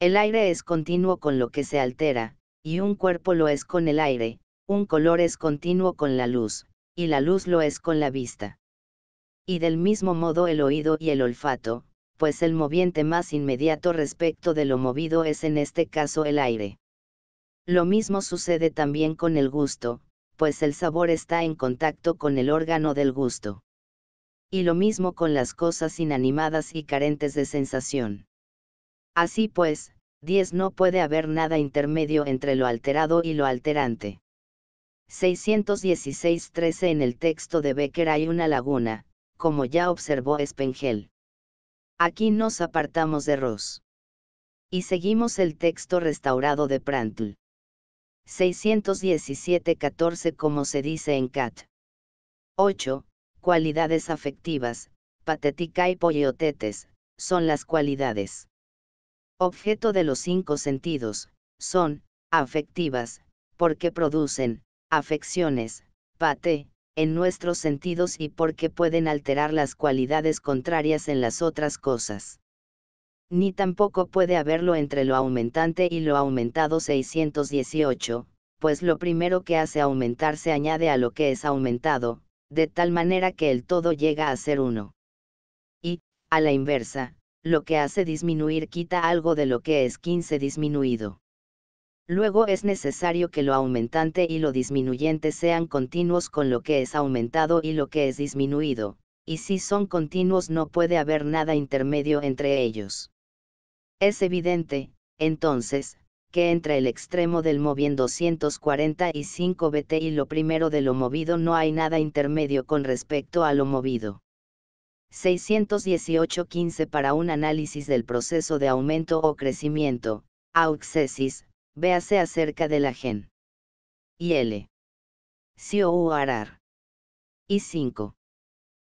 El aire es continuo con lo que se altera, y un cuerpo lo es con el aire, un color es continuo con la luz, y la luz lo es con la vista. Y del mismo modo el oído y el olfato, pues el moviente más inmediato respecto de lo movido es en este caso el aire. Lo mismo sucede también con el gusto, pues el sabor está en contacto con el órgano del gusto. Y lo mismo con las cosas inanimadas y carentes de sensación. Así pues, 10 no puede haber nada intermedio entre lo alterado y lo alterante. 616-13 En el texto de Becker hay una laguna, como ya observó Spengel. Aquí nos apartamos de Ross. Y seguimos el texto restaurado de Prantl. 617-14 como se dice en Cat. 8. Cualidades afectivas, patética y poliotetes, son las cualidades objeto de los cinco sentidos, son, afectivas, porque producen, afecciones, pate, en nuestros sentidos y porque pueden alterar las cualidades contrarias en las otras cosas. Ni tampoco puede haberlo entre lo aumentante y lo aumentado 618, pues lo primero que hace aumentar se añade a lo que es aumentado, de tal manera que el todo llega a ser uno. Y, a la inversa, lo que hace disminuir quita algo de lo que es 15 disminuido. Luego es necesario que lo aumentante y lo disminuyente sean continuos con lo que es aumentado y lo que es disminuido, y si son continuos no puede haber nada intermedio entre ellos. Es evidente, entonces, que entre el extremo del movien 245 BT y lo primero de lo movido no hay nada intermedio con respecto a lo movido. 618-15 para un análisis del proceso de aumento o crecimiento, auxesis, véase acerca de la gen. Y L. R Y 5.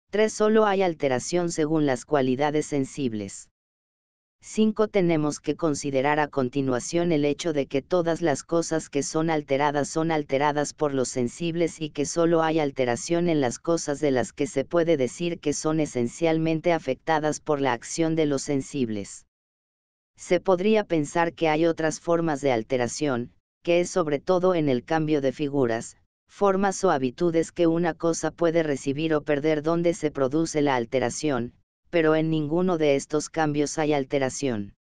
3. Solo hay alteración según las cualidades sensibles. 5. Tenemos que considerar a continuación el hecho de que todas las cosas que son alteradas son alteradas por los sensibles y que solo hay alteración en las cosas de las que se puede decir que son esencialmente afectadas por la acción de los sensibles. Se podría pensar que hay otras formas de alteración, que es sobre todo en el cambio de figuras, formas o habitudes que una cosa puede recibir o perder donde se produce la alteración, pero en ninguno de estos cambios hay alteración.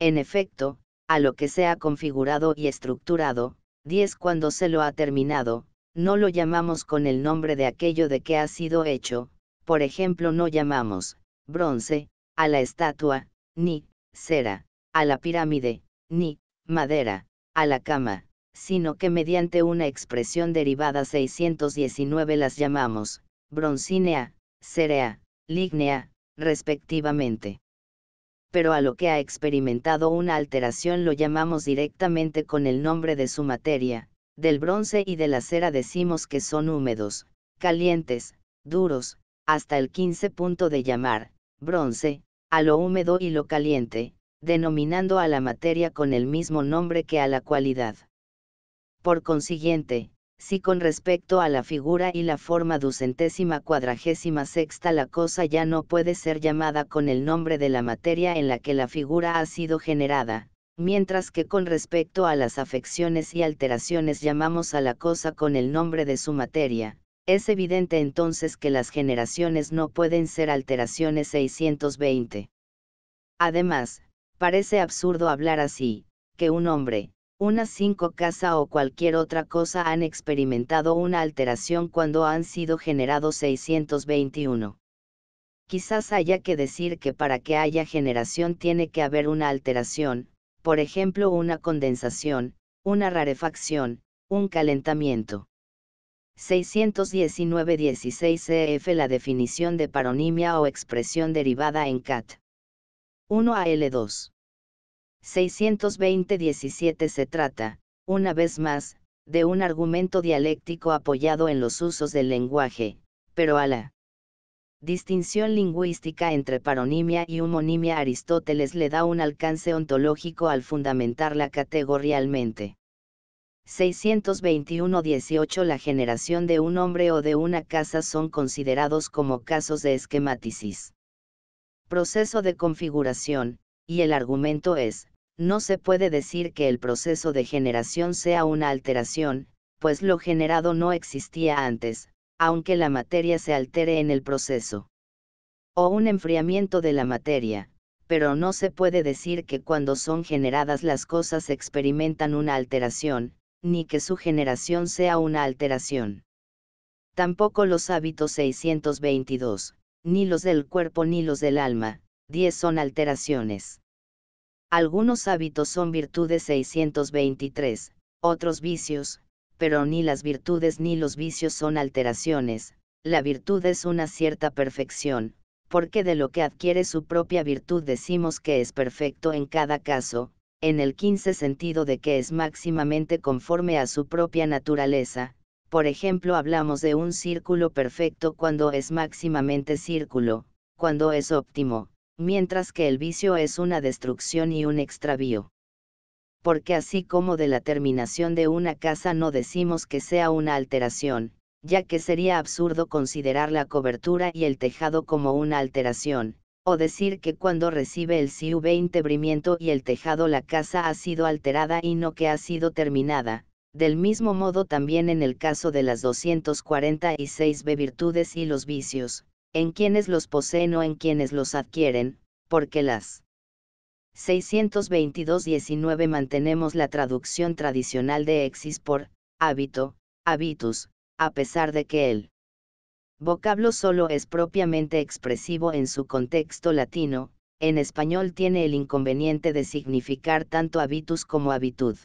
En efecto, a lo que se ha configurado y estructurado, 10 cuando se lo ha terminado, no lo llamamos con el nombre de aquello de que ha sido hecho, por ejemplo no llamamos, bronce, a la estatua, ni, cera, a la pirámide, ni, madera, a la cama, sino que mediante una expresión derivada 619 las llamamos, broncínea, cerea, lignea, respectivamente. Pero a lo que ha experimentado una alteración lo llamamos directamente con el nombre de su materia, del bronce y de la cera decimos que son húmedos, calientes, duros, hasta el 15 punto de llamar, bronce, a lo húmedo y lo caliente, denominando a la materia con el mismo nombre que a la cualidad. Por consiguiente, si con respecto a la figura y la forma ducentésima cuadragésima sexta la cosa ya no puede ser llamada con el nombre de la materia en la que la figura ha sido generada, mientras que con respecto a las afecciones y alteraciones llamamos a la cosa con el nombre de su materia, es evidente entonces que las generaciones no pueden ser alteraciones 620. Además, parece absurdo hablar así, que un hombre, una cinco casa o cualquier otra cosa han experimentado una alteración cuando han sido generados 621. Quizás haya que decir que para que haya generación tiene que haber una alteración, por ejemplo una condensación, una rarefacción, un calentamiento. 619-16 CF La definición de paronimia o expresión derivada en CAT. 1 AL2. 620-17 se trata, una vez más, de un argumento dialéctico apoyado en los usos del lenguaje, pero a la distinción lingüística entre paronimia y homonimia Aristóteles le da un alcance ontológico al fundamentarla categorialmente. 621-18 La generación de un hombre o de una casa son considerados como casos de esquematicis. Proceso de configuración, y el argumento es, no se puede decir que el proceso de generación sea una alteración, pues lo generado no existía antes, aunque la materia se altere en el proceso. O un enfriamiento de la materia, pero no se puede decir que cuando son generadas las cosas experimentan una alteración, ni que su generación sea una alteración. Tampoco los hábitos 622, ni los del cuerpo ni los del alma, 10 son alteraciones. Algunos hábitos son virtudes 623, otros vicios, pero ni las virtudes ni los vicios son alteraciones, la virtud es una cierta perfección, porque de lo que adquiere su propia virtud decimos que es perfecto en cada caso, en el quince sentido de que es máximamente conforme a su propia naturaleza, por ejemplo hablamos de un círculo perfecto cuando es máximamente círculo, cuando es óptimo, mientras que el vicio es una destrucción y un extravío. Porque así como de la terminación de una casa no decimos que sea una alteración, ya que sería absurdo considerar la cobertura y el tejado como una alteración, o decir que cuando recibe el CU20 brimiento y el tejado la casa ha sido alterada y no que ha sido terminada. Del mismo modo también en el caso de las 246 B virtudes y los vicios, en quienes los poseen o en quienes los adquieren, porque las 622-19 mantenemos la traducción tradicional de exis por hábito, habitus, a pesar de que el vocablo solo es propiamente expresivo en su contexto latino, en español tiene el inconveniente de significar tanto habitus como habitud.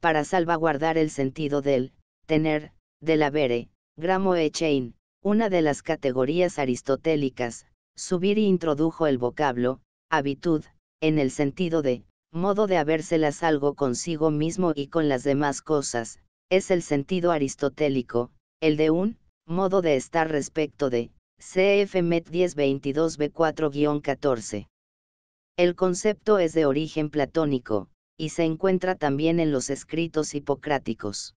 Para salvaguardar el sentido del tener, del habere, gramo chain una de las categorías aristotélicas, Subiri introdujo el vocablo, habitud, en el sentido de, modo de habérselas algo consigo mismo y con las demás cosas, es el sentido aristotélico, el de un, modo de estar respecto de, CF Met 1022b4-14. El concepto es de origen platónico, y se encuentra también en los escritos hipocráticos.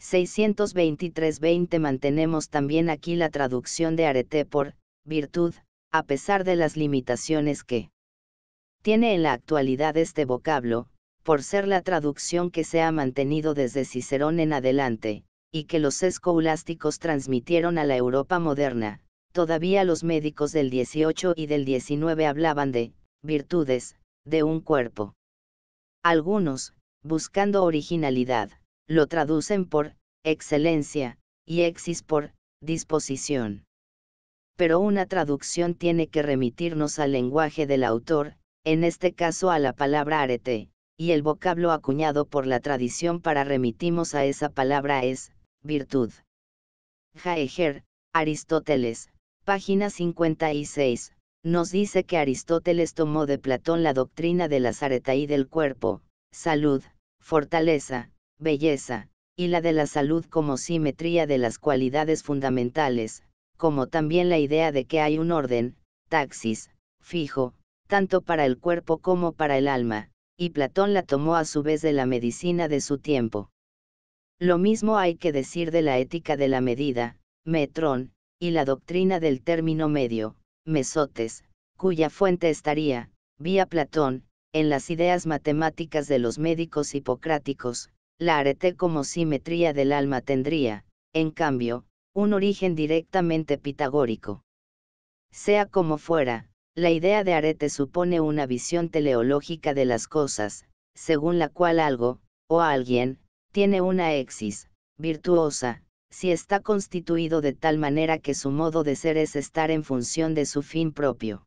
623-20 mantenemos también aquí la traducción de arete por, virtud, a pesar de las limitaciones que tiene en la actualidad este vocablo, por ser la traducción que se ha mantenido desde Cicerón en adelante, y que los escolásticos transmitieron a la Europa moderna, todavía los médicos del 18 y del 19 hablaban de virtudes, de un cuerpo. Algunos, buscando originalidad, lo traducen por excelencia y exis por disposición. Pero una traducción tiene que remitirnos al lenguaje del autor, en este caso a la palabra arete, y el vocablo acuñado por la tradición para remitimos a esa palabra es virtud. Jaeger, Aristóteles, página 56, nos dice que Aristóteles tomó de Platón la doctrina de las areta y del cuerpo, salud, fortaleza, belleza, y la de la salud como simetría de las cualidades fundamentales, como también la idea de que hay un orden, taxis, fijo, tanto para el cuerpo como para el alma, y Platón la tomó a su vez de la medicina de su tiempo. Lo mismo hay que decir de la ética de la medida, metrón, y la doctrina del término medio, mesotes, cuya fuente estaría, vía Platón, en las ideas matemáticas de los médicos hipocráticos, la arete como simetría del alma tendría, en cambio, un origen directamente pitagórico. Sea como fuera, la idea de arete supone una visión teleológica de las cosas, según la cual algo, o alguien, tiene una exis, virtuosa, si está constituido de tal manera que su modo de ser es estar en función de su fin propio.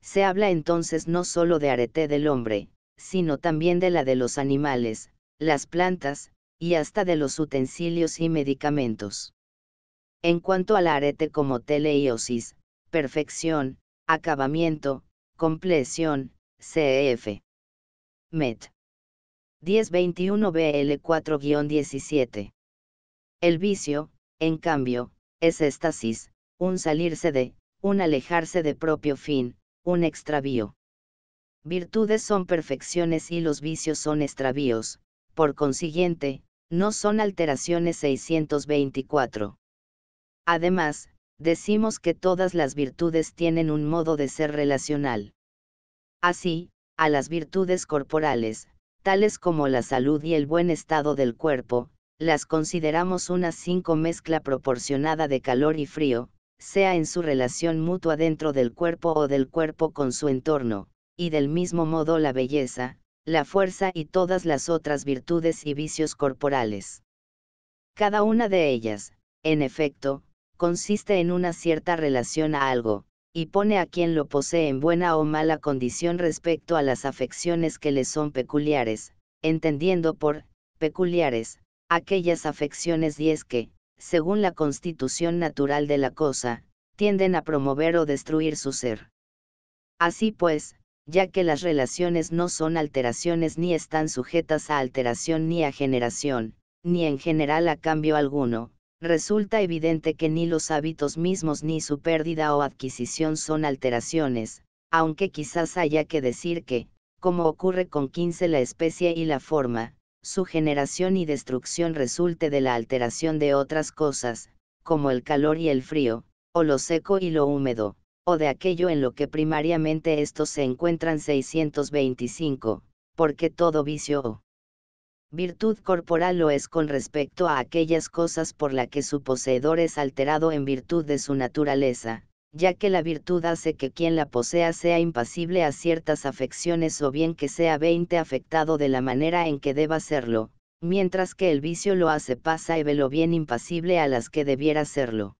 Se habla entonces no sólo de arete del hombre, sino también de la de los animales, las plantas, y hasta de los utensilios y medicamentos. En cuanto al arete como teleiosis, perfección, acabamiento, compleción, CF. E Met. 1021 BL4-17. El vicio, en cambio, es éstasis, un salirse de, un alejarse de propio fin, un extravío. Virtudes son perfecciones y los vicios son extravíos, por consiguiente, no son alteraciones 624. Además, decimos que todas las virtudes tienen un modo de ser relacional. Así, a las virtudes corporales, tales como la salud y el buen estado del cuerpo, las consideramos una cinco mezcla proporcionada de calor y frío, sea en su relación mutua dentro del cuerpo o del cuerpo con su entorno, y del mismo modo la belleza, la fuerza y todas las otras virtudes y vicios corporales. Cada una de ellas, en efecto, consiste en una cierta relación a algo, y pone a quien lo posee en buena o mala condición respecto a las afecciones que le son peculiares, entendiendo por peculiares aquellas afecciones y es que, según la constitución natural de la cosa, tienden a promover o destruir su ser. Así pues, ya que las relaciones no son alteraciones ni están sujetas a alteración ni a generación, ni en general a cambio alguno, resulta evidente que ni los hábitos mismos ni su pérdida o adquisición son alteraciones, aunque quizás haya que decir que, como ocurre con 15 la especie y la forma, su generación y destrucción resulte de la alteración de otras cosas, como el calor y el frío, o lo seco y lo húmedo, o de aquello en lo que primariamente estos se encuentran 625, porque todo vicio o virtud corporal lo es con respecto a aquellas cosas por la que su poseedor es alterado en virtud de su naturaleza, ya que la virtud hace que quien la posea sea impasible a ciertas afecciones o bien que sea veinte afectado de la manera en que deba serlo, mientras que el vicio lo hace pasa y ve lo bien impasible a las que debiera serlo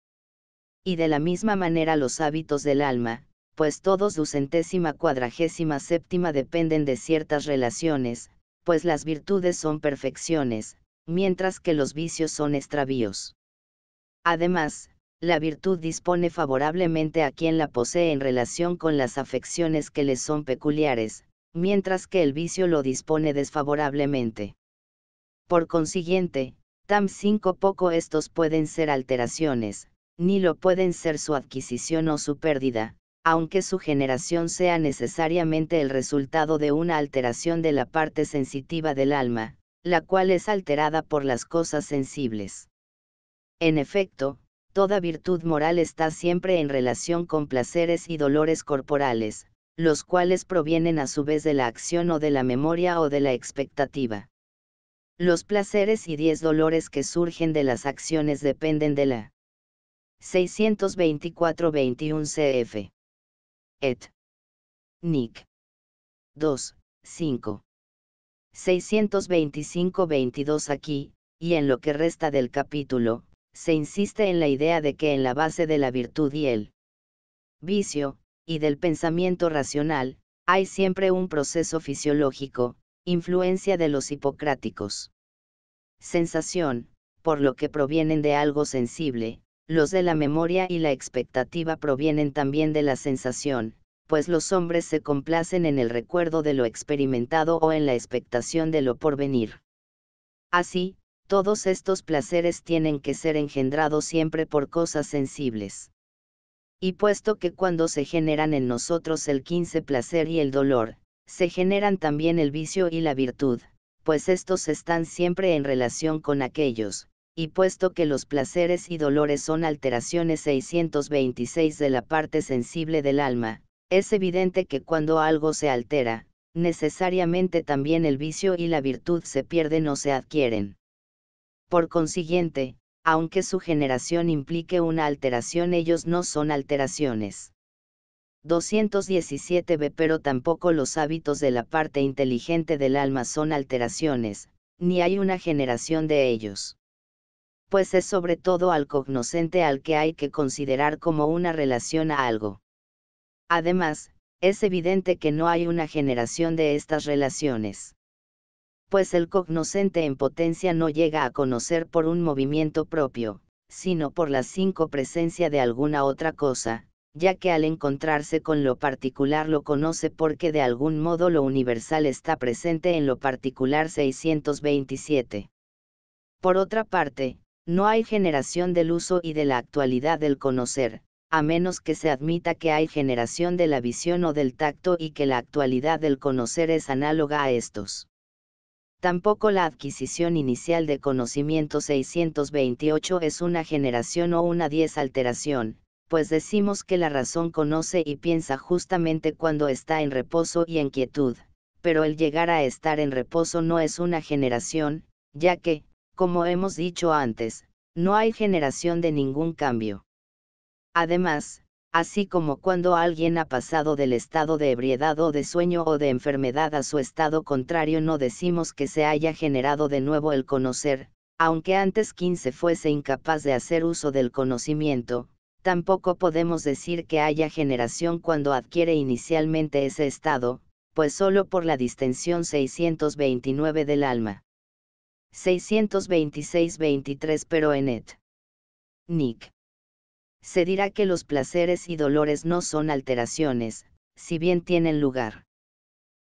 y de la misma manera los hábitos del alma, pues todos ducentésima centésima cuadragésima séptima dependen de ciertas relaciones, pues las virtudes son perfecciones, mientras que los vicios son extravíos. Además, la virtud dispone favorablemente a quien la posee en relación con las afecciones que le son peculiares, mientras que el vicio lo dispone desfavorablemente. Por consiguiente, tan poco estos pueden ser alteraciones, ni lo pueden ser su adquisición o su pérdida, aunque su generación sea necesariamente el resultado de una alteración de la parte sensitiva del alma, la cual es alterada por las cosas sensibles. En efecto, toda virtud moral está siempre en relación con placeres y dolores corporales, los cuales provienen a su vez de la acción o de la memoria o de la expectativa. Los placeres y diez dolores que surgen de las acciones dependen de la 624-21 CF. Et. Nick. 2, 5. 625-22 aquí, y en lo que resta del capítulo, se insiste en la idea de que en la base de la virtud y el vicio, y del pensamiento racional, hay siempre un proceso fisiológico, influencia de los hipocráticos. Sensación, por lo que provienen de algo sensible, los de la memoria y la expectativa provienen también de la sensación, pues los hombres se complacen en el recuerdo de lo experimentado o en la expectación de lo porvenir. Así, todos estos placeres tienen que ser engendrados siempre por cosas sensibles. Y puesto que cuando se generan en nosotros el quince placer y el dolor, se generan también el vicio y la virtud, pues estos están siempre en relación con aquellos, y puesto que los placeres y dolores son alteraciones 626 de la parte sensible del alma, es evidente que cuando algo se altera, necesariamente también el vicio y la virtud se pierden o se adquieren. Por consiguiente, aunque su generación implique una alteración, ellos no son alteraciones. 217b Pero tampoco los hábitos de la parte inteligente del alma son alteraciones, ni hay una generación de ellos pues es sobre todo al cognoscente al que hay que considerar como una relación a algo. Además, es evidente que no hay una generación de estas relaciones. Pues el cognoscente en potencia no llega a conocer por un movimiento propio, sino por la cinco presencia de alguna otra cosa, ya que al encontrarse con lo particular lo conoce porque de algún modo lo universal está presente en lo particular 627. Por otra parte, no hay generación del uso y de la actualidad del conocer, a menos que se admita que hay generación de la visión o del tacto y que la actualidad del conocer es análoga a estos. Tampoco la adquisición inicial de conocimiento 628 es una generación o una 10 alteración, pues decimos que la razón conoce y piensa justamente cuando está en reposo y en quietud, pero el llegar a estar en reposo no es una generación, ya que, como hemos dicho antes, no hay generación de ningún cambio. Además, así como cuando alguien ha pasado del estado de ebriedad o de sueño o de enfermedad a su estado contrario no decimos que se haya generado de nuevo el conocer, aunque antes 15 fuese incapaz de hacer uso del conocimiento, tampoco podemos decir que haya generación cuando adquiere inicialmente ese estado, pues solo por la distensión 629 del alma. 626-23 pero en et. Nick. Se dirá que los placeres y dolores no son alteraciones, si bien tienen lugar.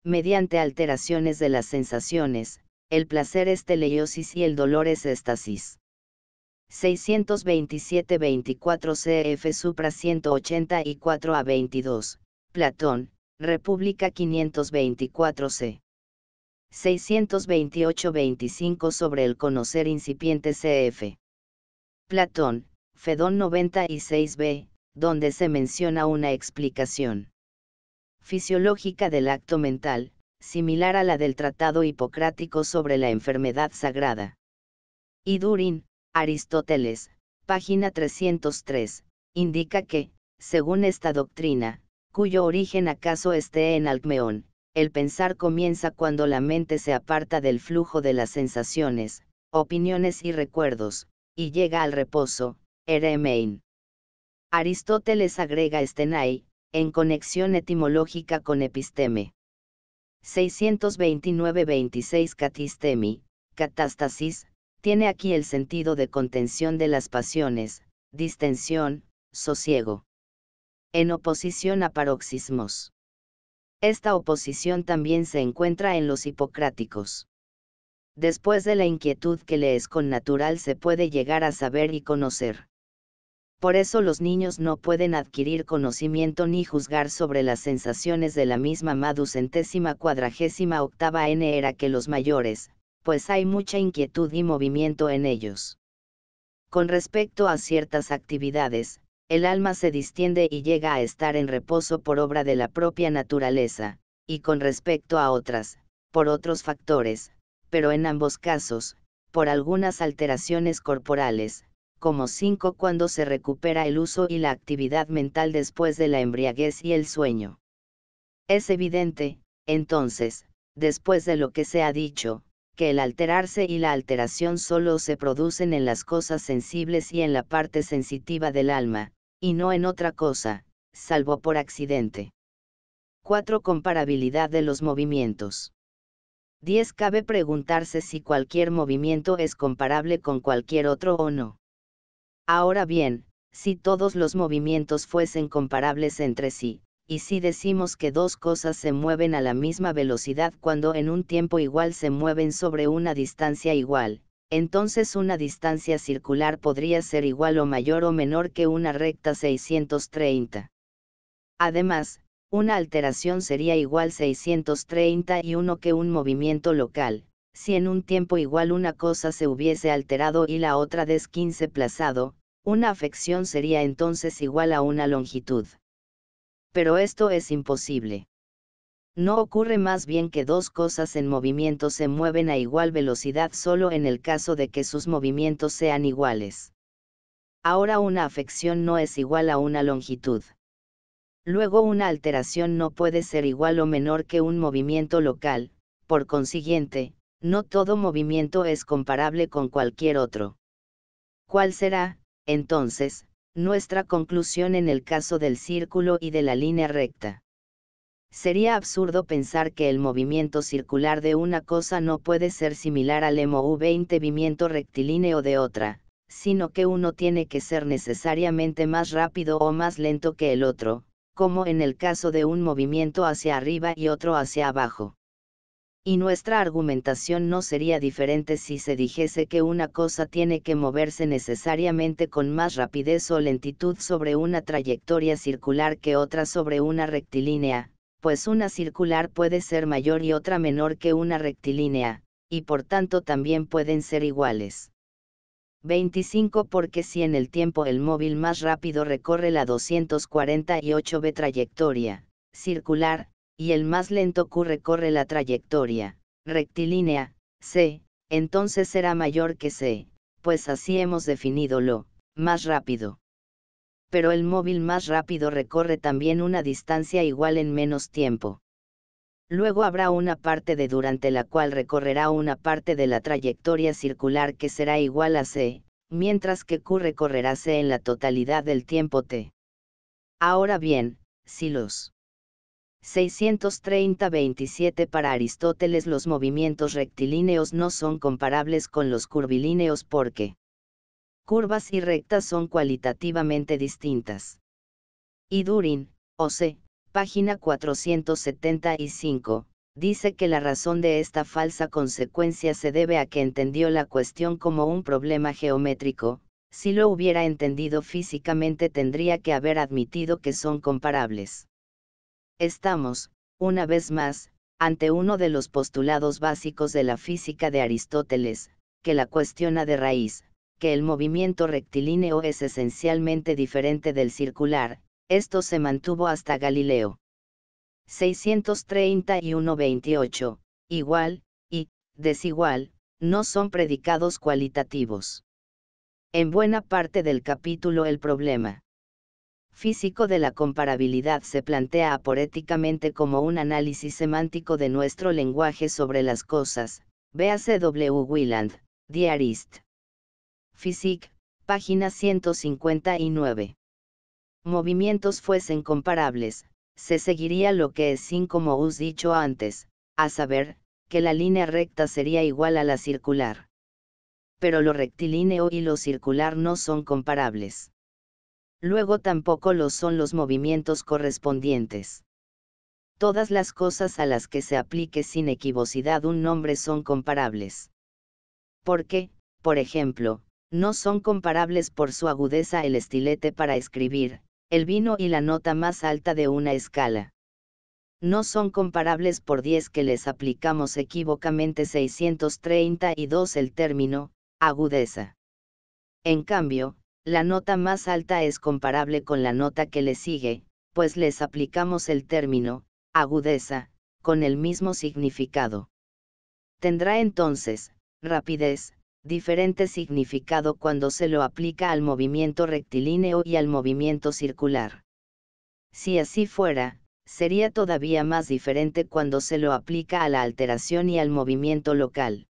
Mediante alteraciones de las sensaciones, el placer es teleiosis y el dolor es éstasis. 627-24 CF Supra 184 a 22, Platón, República 524 C. 628-25 sobre el conocer incipiente CF. Platón, Fedón 96b, donde se menciona una explicación fisiológica del acto mental, similar a la del Tratado Hipocrático sobre la enfermedad sagrada. Y Aristóteles, página 303, indica que, según esta doctrina, cuyo origen acaso esté en Alcmeón, el pensar comienza cuando la mente se aparta del flujo de las sensaciones, opiniones y recuerdos, y llega al reposo, eremein. Aristóteles agrega estenai, en conexión etimológica con episteme. 629-26 Catistemi, catástasis, tiene aquí el sentido de contención de las pasiones, distensión, sosiego. En oposición a paroxismos. Esta oposición también se encuentra en los hipocráticos. Después de la inquietud que le es con natural se puede llegar a saber y conocer. Por eso los niños no pueden adquirir conocimiento ni juzgar sobre las sensaciones de la misma maducentésima cuadragésima octava n era que los mayores, pues hay mucha inquietud y movimiento en ellos. Con respecto a ciertas actividades, el alma se distiende y llega a estar en reposo por obra de la propia naturaleza, y con respecto a otras, por otros factores, pero en ambos casos, por algunas alteraciones corporales, como cinco cuando se recupera el uso y la actividad mental después de la embriaguez y el sueño. Es evidente, entonces, después de lo que se ha dicho, que el alterarse y la alteración solo se producen en las cosas sensibles y en la parte sensitiva del alma, y no en otra cosa, salvo por accidente. 4. Comparabilidad de los movimientos. 10. Cabe preguntarse si cualquier movimiento es comparable con cualquier otro o no. Ahora bien, si todos los movimientos fuesen comparables entre sí, y si decimos que dos cosas se mueven a la misma velocidad cuando en un tiempo igual se mueven sobre una distancia igual, entonces una distancia circular podría ser igual o mayor o menor que una recta 630. Además, una alteración sería igual 631 que un movimiento local, si en un tiempo igual una cosa se hubiese alterado y la otra 15 plazado, una afección sería entonces igual a una longitud pero esto es imposible. No ocurre más bien que dos cosas en movimiento se mueven a igual velocidad solo en el caso de que sus movimientos sean iguales. Ahora una afección no es igual a una longitud. Luego una alteración no puede ser igual o menor que un movimiento local, por consiguiente, no todo movimiento es comparable con cualquier otro. ¿Cuál será, entonces, nuestra conclusión en el caso del círculo y de la línea recta. Sería absurdo pensar que el movimiento circular de una cosa no puede ser similar al mov 20 rectilíneo de otra, sino que uno tiene que ser necesariamente más rápido o más lento que el otro, como en el caso de un movimiento hacia arriba y otro hacia abajo y nuestra argumentación no sería diferente si se dijese que una cosa tiene que moverse necesariamente con más rapidez o lentitud sobre una trayectoria circular que otra sobre una rectilínea, pues una circular puede ser mayor y otra menor que una rectilínea, y por tanto también pueden ser iguales. 25 porque si en el tiempo el móvil más rápido recorre la 248b trayectoria circular, y el más lento Q recorre la trayectoria rectilínea, C, entonces será mayor que C, pues así hemos definido lo más rápido. Pero el móvil más rápido recorre también una distancia igual en menos tiempo. Luego habrá una parte de durante la cual recorrerá una parte de la trayectoria circular que será igual a C, mientras que Q recorrerá C en la totalidad del tiempo T. Ahora bien, si los 630-27 Para Aristóteles los movimientos rectilíneos no son comparables con los curvilíneos porque curvas y rectas son cualitativamente distintas. Y Durin, OC, página 475, dice que la razón de esta falsa consecuencia se debe a que entendió la cuestión como un problema geométrico, si lo hubiera entendido físicamente tendría que haber admitido que son comparables. Estamos, una vez más, ante uno de los postulados básicos de la física de Aristóteles, que la cuestiona de raíz, que el movimiento rectilíneo es esencialmente diferente del circular, esto se mantuvo hasta Galileo. 631-28, igual, y, desigual, no son predicados cualitativos. En buena parte del capítulo el problema físico de la comparabilidad se plantea aporéticamente como un análisis semántico de nuestro lenguaje sobre las cosas, véase W. Diarist. Physique, página 159. Movimientos fuesen comparables, se seguiría lo que es sin como us dicho antes, a saber, que la línea recta sería igual a la circular. Pero lo rectilíneo y lo circular no son comparables luego tampoco lo son los movimientos correspondientes. Todas las cosas a las que se aplique sin equivocidad un nombre son comparables. Porque, por ejemplo, no son comparables por su agudeza el estilete para escribir, el vino y la nota más alta de una escala. No son comparables por 10 que les aplicamos equivocamente 632 el término, agudeza. En cambio, la nota más alta es comparable con la nota que le sigue, pues les aplicamos el término, agudeza, con el mismo significado. Tendrá entonces, rapidez, diferente significado cuando se lo aplica al movimiento rectilíneo y al movimiento circular. Si así fuera, sería todavía más diferente cuando se lo aplica a la alteración y al movimiento local.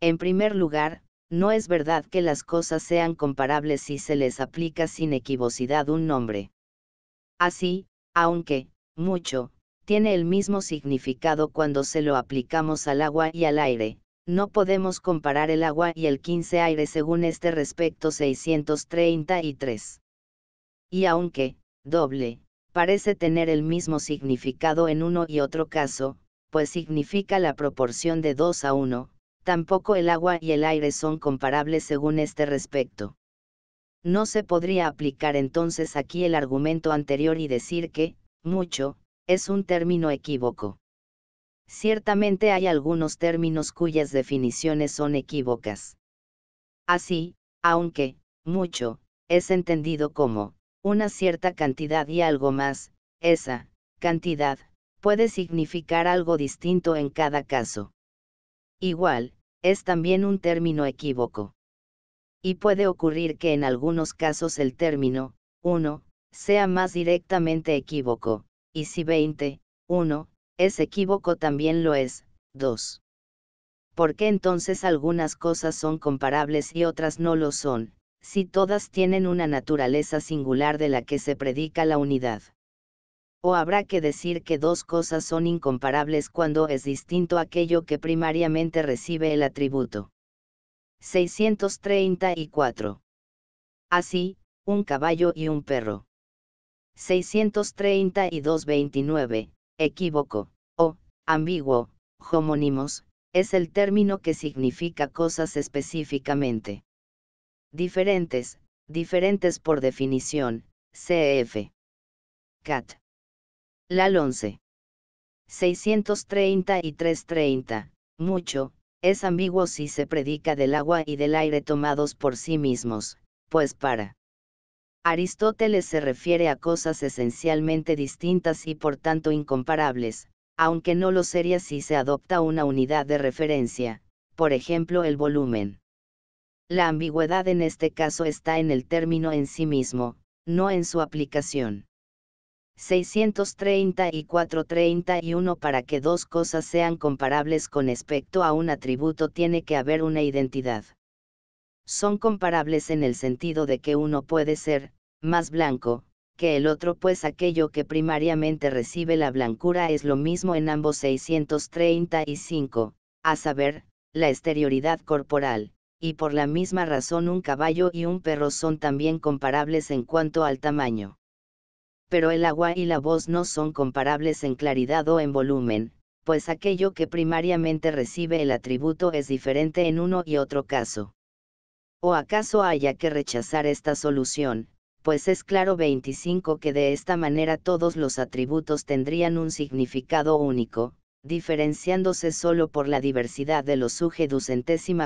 En primer lugar, no es verdad que las cosas sean comparables si se les aplica sin equivocidad un nombre. Así, aunque, mucho, tiene el mismo significado cuando se lo aplicamos al agua y al aire, no podemos comparar el agua y el 15 aire según este respecto 633. Y aunque, doble, parece tener el mismo significado en uno y otro caso, pues significa la proporción de 2 a 1, tampoco el agua y el aire son comparables según este respecto. No se podría aplicar entonces aquí el argumento anterior y decir que, mucho, es un término equívoco. Ciertamente hay algunos términos cuyas definiciones son equívocas. Así, aunque, mucho, es entendido como, una cierta cantidad y algo más, esa, cantidad, puede significar algo distinto en cada caso igual, es también un término equívoco. Y puede ocurrir que en algunos casos el término, 1, sea más directamente equívoco, y si 20, 1, es equívoco también lo es, 2. ¿Por qué entonces algunas cosas son comparables y otras no lo son, si todas tienen una naturaleza singular de la que se predica la unidad? o habrá que decir que dos cosas son incomparables cuando es distinto aquello que primariamente recibe el atributo. 634. Así, un caballo y un perro. 632-29, equívoco, o, ambiguo, homónimos, es el término que significa cosas específicamente. Diferentes, diferentes por definición, cf. Cat. LAL 11. y 330, mucho, es ambiguo si se predica del agua y del aire tomados por sí mismos, pues para Aristóteles se refiere a cosas esencialmente distintas y por tanto incomparables, aunque no lo sería si se adopta una unidad de referencia, por ejemplo el volumen. La ambigüedad en este caso está en el término en sí mismo, no en su aplicación. 630 y 431 para que dos cosas sean comparables con respecto a un atributo tiene que haber una identidad. Son comparables en el sentido de que uno puede ser, más blanco, que el otro pues aquello que primariamente recibe la blancura es lo mismo en ambos 635, a saber, la exterioridad corporal, y por la misma razón un caballo y un perro son también comparables en cuanto al tamaño pero el agua y la voz no son comparables en claridad o en volumen, pues aquello que primariamente recibe el atributo es diferente en uno y otro caso. ¿O acaso haya que rechazar esta solución? Pues es claro 25 que de esta manera todos los atributos tendrían un significado único, diferenciándose solo por la diversidad de los sujetos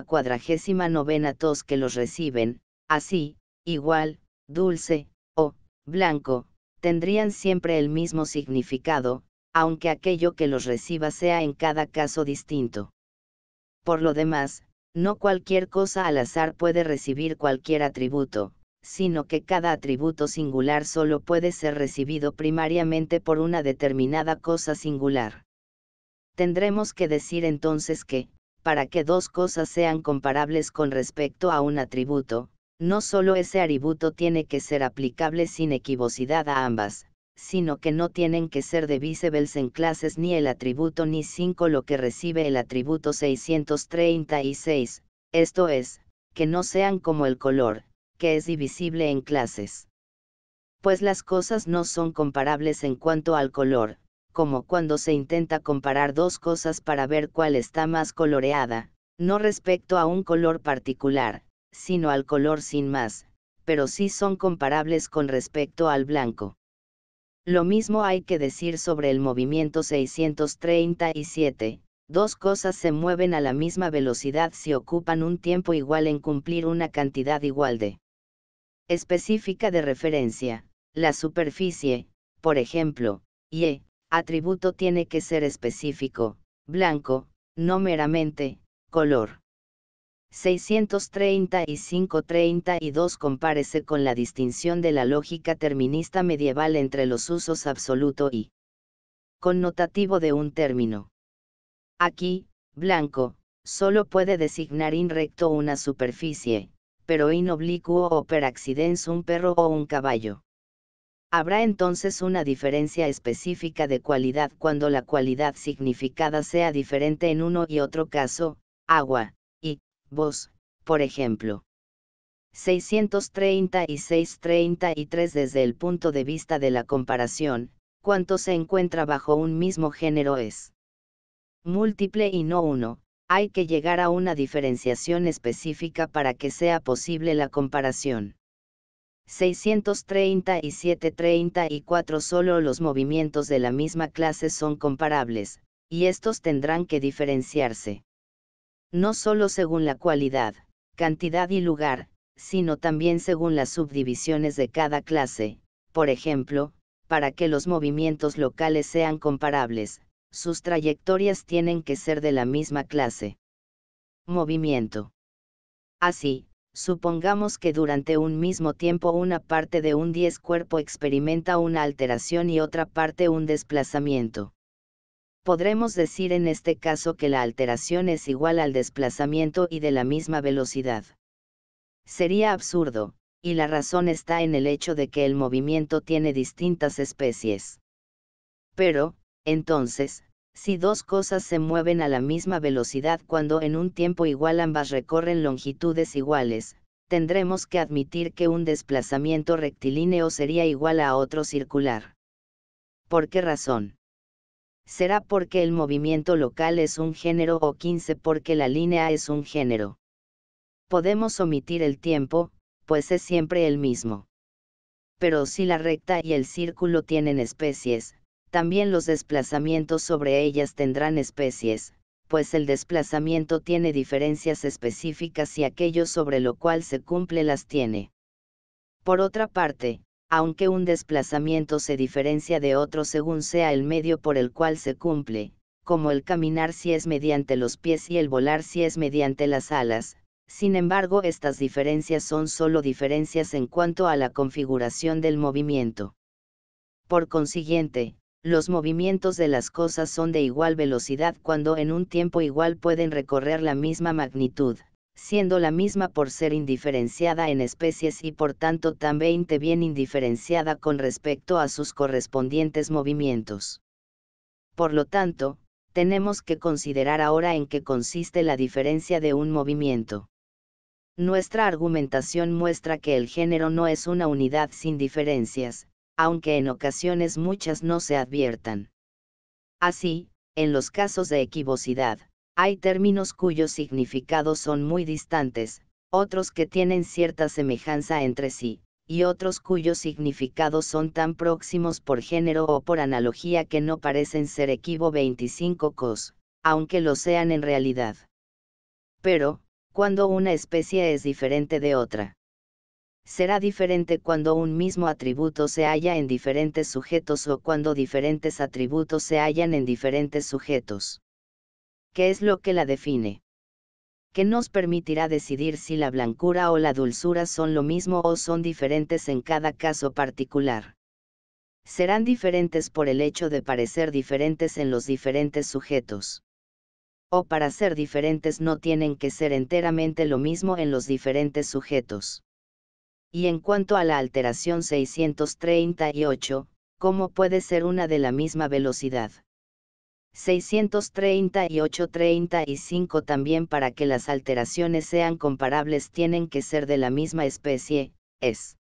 cuadragésima novena tos que los reciben, así, igual, dulce, o, blanco, tendrían siempre el mismo significado, aunque aquello que los reciba sea en cada caso distinto. Por lo demás, no cualquier cosa al azar puede recibir cualquier atributo, sino que cada atributo singular solo puede ser recibido primariamente por una determinada cosa singular. Tendremos que decir entonces que, para que dos cosas sean comparables con respecto a un atributo, no solo ese atributo tiene que ser aplicable sin equivocidad a ambas, sino que no tienen que ser divisibles en clases ni el atributo ni 5 lo que recibe el atributo 636, esto es, que no sean como el color, que es divisible en clases. Pues las cosas no son comparables en cuanto al color, como cuando se intenta comparar dos cosas para ver cuál está más coloreada, no respecto a un color particular, sino al color sin más, pero sí son comparables con respecto al blanco. Lo mismo hay que decir sobre el movimiento 637, dos cosas se mueven a la misma velocidad si ocupan un tiempo igual en cumplir una cantidad igual de específica de referencia, la superficie, por ejemplo, y e, atributo tiene que ser específico, blanco, no meramente, color. 635-32 compárese con la distinción de la lógica terminista medieval entre los usos absoluto y connotativo de un término. Aquí, blanco, solo puede designar in recto una superficie, pero in oblicuo o per accidens un perro o un caballo. Habrá entonces una diferencia específica de cualidad cuando la cualidad significada sea diferente en uno y otro caso, agua, Vos, por ejemplo. 630 y 633 Desde el punto de vista de la comparación, cuánto se encuentra bajo un mismo género es múltiple y no uno, hay que llegar a una diferenciación específica para que sea posible la comparación. 630 y 734 Solo los movimientos de la misma clase son comparables, y estos tendrán que diferenciarse no solo según la cualidad, cantidad y lugar, sino también según las subdivisiones de cada clase, por ejemplo, para que los movimientos locales sean comparables, sus trayectorias tienen que ser de la misma clase. Movimiento. Así, supongamos que durante un mismo tiempo una parte de un 10 cuerpo experimenta una alteración y otra parte un desplazamiento podremos decir en este caso que la alteración es igual al desplazamiento y de la misma velocidad. Sería absurdo, y la razón está en el hecho de que el movimiento tiene distintas especies. Pero, entonces, si dos cosas se mueven a la misma velocidad cuando en un tiempo igual ambas recorren longitudes iguales, tendremos que admitir que un desplazamiento rectilíneo sería igual a otro circular. ¿Por qué razón? será porque el movimiento local es un género o 15 porque la línea es un género. Podemos omitir el tiempo, pues es siempre el mismo. Pero si la recta y el círculo tienen especies, también los desplazamientos sobre ellas tendrán especies, pues el desplazamiento tiene diferencias específicas y aquello sobre lo cual se cumple las tiene. Por otra parte, aunque un desplazamiento se diferencia de otro según sea el medio por el cual se cumple, como el caminar si es mediante los pies y el volar si es mediante las alas, sin embargo estas diferencias son solo diferencias en cuanto a la configuración del movimiento. Por consiguiente, los movimientos de las cosas son de igual velocidad cuando en un tiempo igual pueden recorrer la misma magnitud siendo la misma por ser indiferenciada en especies y por tanto también bien indiferenciada con respecto a sus correspondientes movimientos. Por lo tanto, tenemos que considerar ahora en qué consiste la diferencia de un movimiento. Nuestra argumentación muestra que el género no es una unidad sin diferencias, aunque en ocasiones muchas no se adviertan. Así, en los casos de equivocidad, hay términos cuyos significados son muy distantes, otros que tienen cierta semejanza entre sí, y otros cuyos significados son tan próximos por género o por analogía que no parecen ser equivo 25 cos, aunque lo sean en realidad. Pero, cuando una especie es diferente de otra. Será diferente cuando un mismo atributo se halla en diferentes sujetos o cuando diferentes atributos se hallan en diferentes sujetos. ¿Qué es lo que la define. ¿Qué nos permitirá decidir si la blancura o la dulzura son lo mismo o son diferentes en cada caso particular. Serán diferentes por el hecho de parecer diferentes en los diferentes sujetos. O para ser diferentes no tienen que ser enteramente lo mismo en los diferentes sujetos. Y en cuanto a la alteración 638, ¿cómo puede ser una de la misma velocidad? 63835 también para que las alteraciones sean comparables tienen que ser de la misma especie, es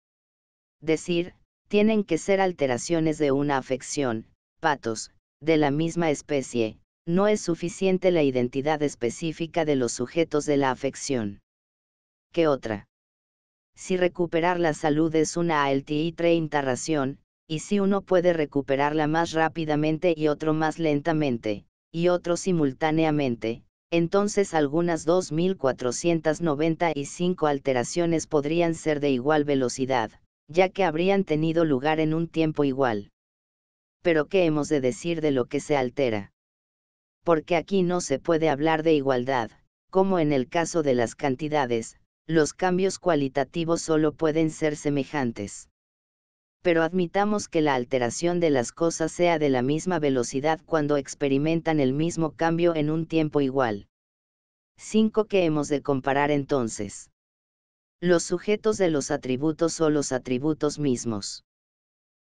decir, tienen que ser alteraciones de una afección, patos, de la misma especie, no es suficiente la identidad específica de los sujetos de la afección. ¿Qué otra? Si recuperar la salud es una ALTI 30 ración, y si uno puede recuperarla más rápidamente y otro más lentamente, y otro simultáneamente, entonces algunas 2.495 alteraciones podrían ser de igual velocidad, ya que habrían tenido lugar en un tiempo igual. Pero ¿qué hemos de decir de lo que se altera? Porque aquí no se puede hablar de igualdad, como en el caso de las cantidades, los cambios cualitativos solo pueden ser semejantes pero admitamos que la alteración de las cosas sea de la misma velocidad cuando experimentan el mismo cambio en un tiempo igual. 5. Que hemos de comparar entonces? Los sujetos de los atributos o los atributos mismos.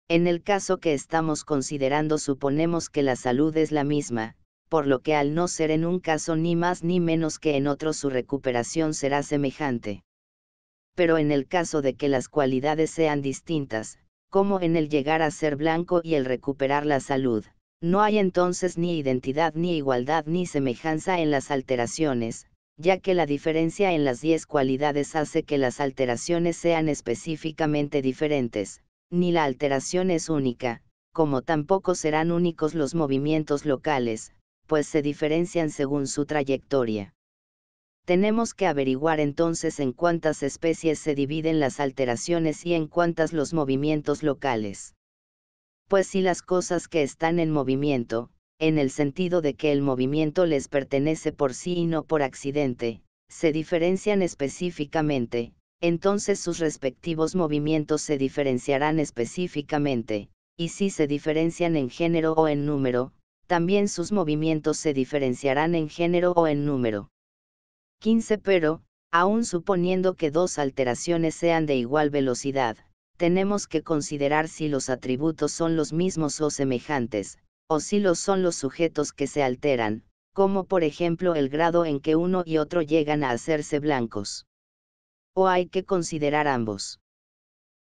En el caso que estamos considerando suponemos que la salud es la misma, por lo que al no ser en un caso ni más ni menos que en otro su recuperación será semejante. Pero en el caso de que las cualidades sean distintas, como en el llegar a ser blanco y el recuperar la salud. No hay entonces ni identidad ni igualdad ni semejanza en las alteraciones, ya que la diferencia en las diez cualidades hace que las alteraciones sean específicamente diferentes, ni la alteración es única, como tampoco serán únicos los movimientos locales, pues se diferencian según su trayectoria tenemos que averiguar entonces en cuántas especies se dividen las alteraciones y en cuántas los movimientos locales. Pues si las cosas que están en movimiento, en el sentido de que el movimiento les pertenece por sí y no por accidente, se diferencian específicamente, entonces sus respectivos movimientos se diferenciarán específicamente, y si se diferencian en género o en número, también sus movimientos se diferenciarán en género o en número. 15 pero, aun suponiendo que dos alteraciones sean de igual velocidad, tenemos que considerar si los atributos son los mismos o semejantes, o si los son los sujetos que se alteran, como por ejemplo el grado en que uno y otro llegan a hacerse blancos. O hay que considerar ambos.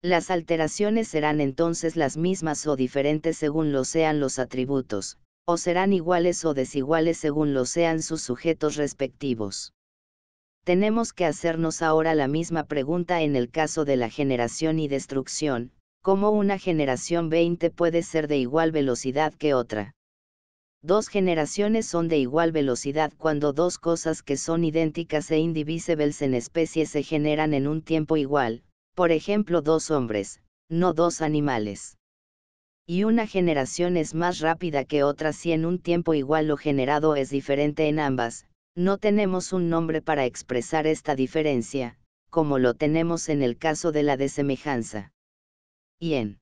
Las alteraciones serán entonces las mismas o diferentes según lo sean los atributos, o serán iguales o desiguales según lo sean sus sujetos respectivos tenemos que hacernos ahora la misma pregunta en el caso de la generación y destrucción, ¿cómo una generación 20 puede ser de igual velocidad que otra? Dos generaciones son de igual velocidad cuando dos cosas que son idénticas e indivisibles en especie se generan en un tiempo igual, por ejemplo dos hombres, no dos animales. Y una generación es más rápida que otra si en un tiempo igual lo generado es diferente en ambas, no tenemos un nombre para expresar esta diferencia, como lo tenemos en el caso de la desemejanza. Y en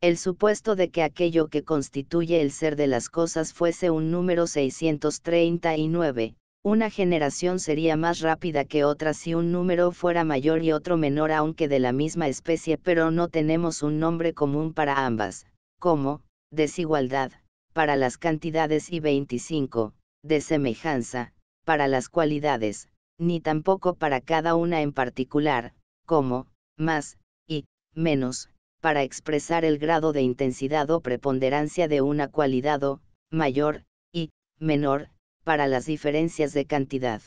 el supuesto de que aquello que constituye el ser de las cosas fuese un número 639, una generación sería más rápida que otra si un número fuera mayor y otro menor aunque de la misma especie pero no tenemos un nombre común para ambas, como, desigualdad, para las cantidades y 25, desemejanza, para las cualidades, ni tampoco para cada una en particular, como, más, y, menos, para expresar el grado de intensidad o preponderancia de una cualidad o, mayor, y, menor, para las diferencias de cantidad.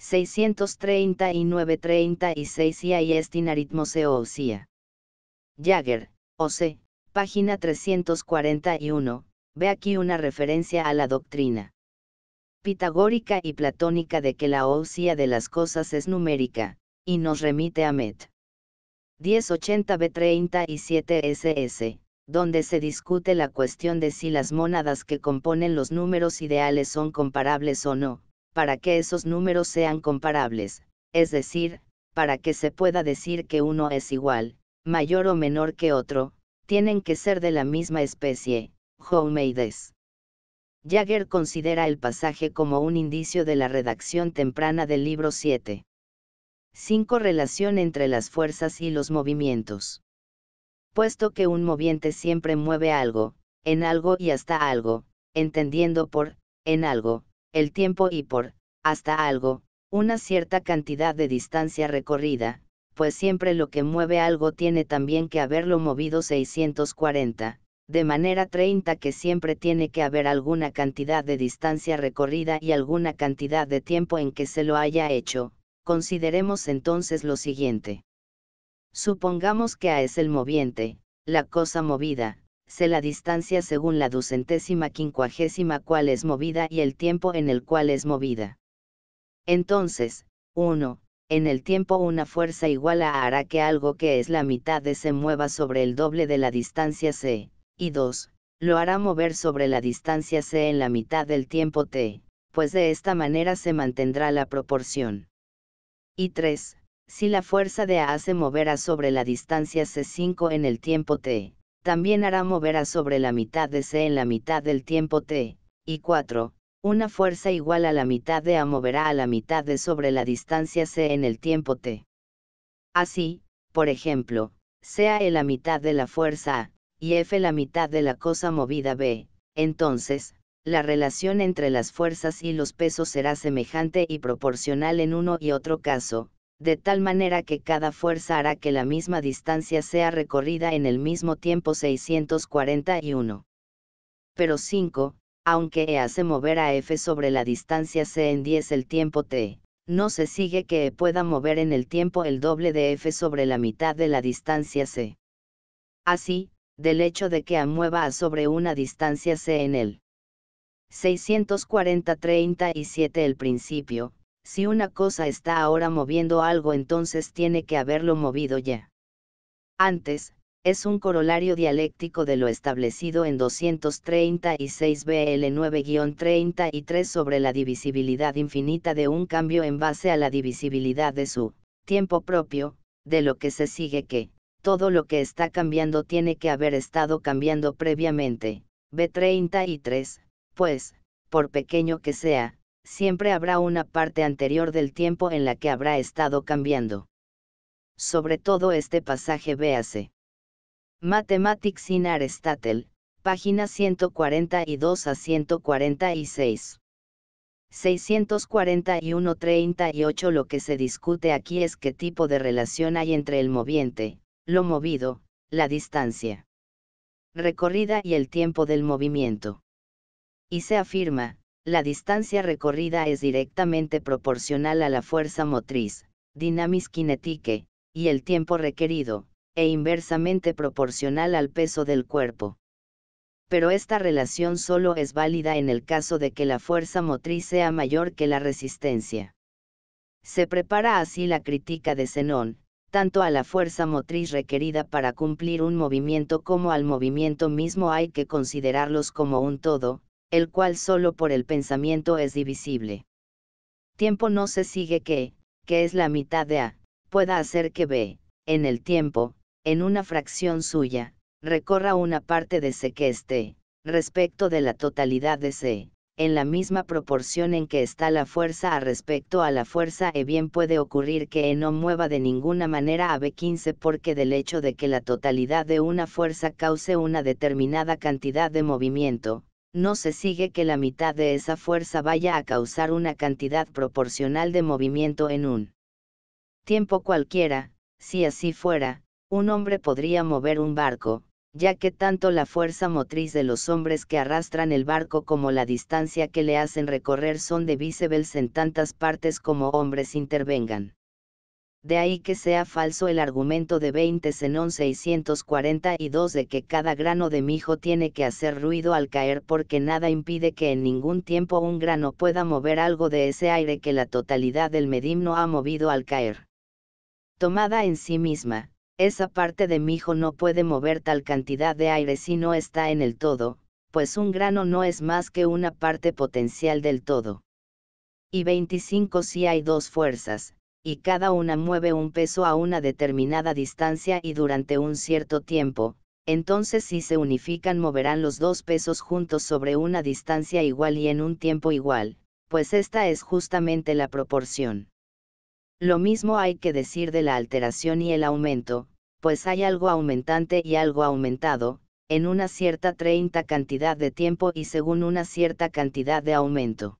639-36 y ahí es Jagger, OC, página 341, ve aquí una referencia a la doctrina pitagórica y platónica de que la ousia de las cosas es numérica, y nos remite a Met. 1080b37 SS, donde se discute la cuestión de si las mónadas que componen los números ideales son comparables o no, para que esos números sean comparables, es decir, para que se pueda decir que uno es igual, mayor o menor que otro, tienen que ser de la misma especie, homemades. Jagger considera el pasaje como un indicio de la redacción temprana del libro 7. 5. Relación entre las fuerzas y los movimientos. Puesto que un moviente siempre mueve algo, en algo y hasta algo, entendiendo por, en algo, el tiempo y por, hasta algo, una cierta cantidad de distancia recorrida, pues siempre lo que mueve algo tiene también que haberlo movido 640, de manera 30 que siempre tiene que haber alguna cantidad de distancia recorrida y alguna cantidad de tiempo en que se lo haya hecho, consideremos entonces lo siguiente. Supongamos que A es el moviente, la cosa movida, C la distancia según la ducentésima quincuagésima cual es movida y el tiempo en el cual es movida. Entonces, 1. En el tiempo una fuerza igual a hará que algo que es la mitad de se mueva sobre el doble de la distancia C, y 2, lo hará mover sobre la distancia c en la mitad del tiempo t, pues de esta manera se mantendrá la proporción. Y 3, si la fuerza de A se moverá sobre la distancia c5 en el tiempo t, también hará mover A sobre la mitad de c en la mitad del tiempo t, y 4, una fuerza igual a la mitad de A moverá a la mitad de sobre la distancia c en el tiempo t. Así, por ejemplo, sea e la mitad de la fuerza A, y F la mitad de la cosa movida B, entonces, la relación entre las fuerzas y los pesos será semejante y proporcional en uno y otro caso, de tal manera que cada fuerza hará que la misma distancia sea recorrida en el mismo tiempo 641. Pero 5, aunque E hace mover a F sobre la distancia C en 10 el tiempo T, no se sigue que E pueda mover en el tiempo el doble de F sobre la mitad de la distancia C. Así, del hecho de que A mueva A sobre una distancia C en el 640-37 el principio, si una cosa está ahora moviendo algo entonces tiene que haberlo movido ya. Antes, es un corolario dialéctico de lo establecido en 236 BL9-33 sobre la divisibilidad infinita de un cambio en base a la divisibilidad de su tiempo propio, de lo que se sigue que todo lo que está cambiando tiene que haber estado cambiando previamente. B33, pues, por pequeño que sea, siempre habrá una parte anterior del tiempo en la que habrá estado cambiando. Sobre todo este pasaje véase. Mathematics in Aristotle, páginas 142 a 146. 641-38 Lo que se discute aquí es qué tipo de relación hay entre el moviente, lo movido, la distancia recorrida y el tiempo del movimiento. Y se afirma, la distancia recorrida es directamente proporcional a la fuerza motriz, dynamis kinetique, y el tiempo requerido, e inversamente proporcional al peso del cuerpo. Pero esta relación solo es válida en el caso de que la fuerza motriz sea mayor que la resistencia. Se prepara así la crítica de Zenón, tanto a la fuerza motriz requerida para cumplir un movimiento como al movimiento mismo hay que considerarlos como un todo, el cual solo por el pensamiento es divisible. Tiempo no se sigue que, que es la mitad de A, pueda hacer que B, en el tiempo, en una fracción suya, recorra una parte de C que esté, respecto de la totalidad de C, en la misma proporción en que está la fuerza a respecto a la fuerza E bien puede ocurrir que E no mueva de ninguna manera a B15 porque del hecho de que la totalidad de una fuerza cause una determinada cantidad de movimiento, no se sigue que la mitad de esa fuerza vaya a causar una cantidad proporcional de movimiento en un tiempo cualquiera, si así fuera, un hombre podría mover un barco, ya que tanto la fuerza motriz de los hombres que arrastran el barco como la distancia que le hacen recorrer son de divisibles en tantas partes como hombres intervengan. De ahí que sea falso el argumento de 20 y 642 de que cada grano de mijo tiene que hacer ruido al caer porque nada impide que en ningún tiempo un grano pueda mover algo de ese aire que la totalidad del medim no ha movido al caer. Tomada en sí misma, esa parte de mi hijo no puede mover tal cantidad de aire si no está en el todo, pues un grano no es más que una parte potencial del todo. Y 25 si hay dos fuerzas, y cada una mueve un peso a una determinada distancia y durante un cierto tiempo, entonces si se unifican moverán los dos pesos juntos sobre una distancia igual y en un tiempo igual, pues esta es justamente la proporción. Lo mismo hay que decir de la alteración y el aumento, pues hay algo aumentante y algo aumentado, en una cierta treinta cantidad de tiempo y según una cierta cantidad de aumento.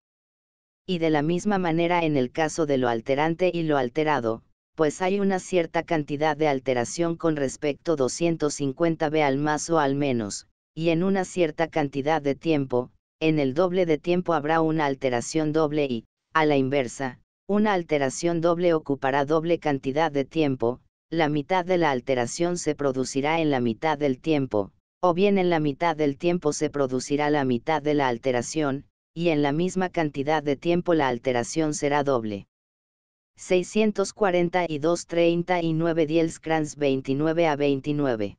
Y de la misma manera en el caso de lo alterante y lo alterado, pues hay una cierta cantidad de alteración con respecto 250b al más o al menos, y en una cierta cantidad de tiempo, en el doble de tiempo habrá una alteración doble y, a la inversa, una alteración doble ocupará doble cantidad de tiempo, la mitad de la alteración se producirá en la mitad del tiempo, o bien en la mitad del tiempo se producirá la mitad de la alteración, y en la misma cantidad de tiempo la alteración será doble. 642 39 diels 29 a 29.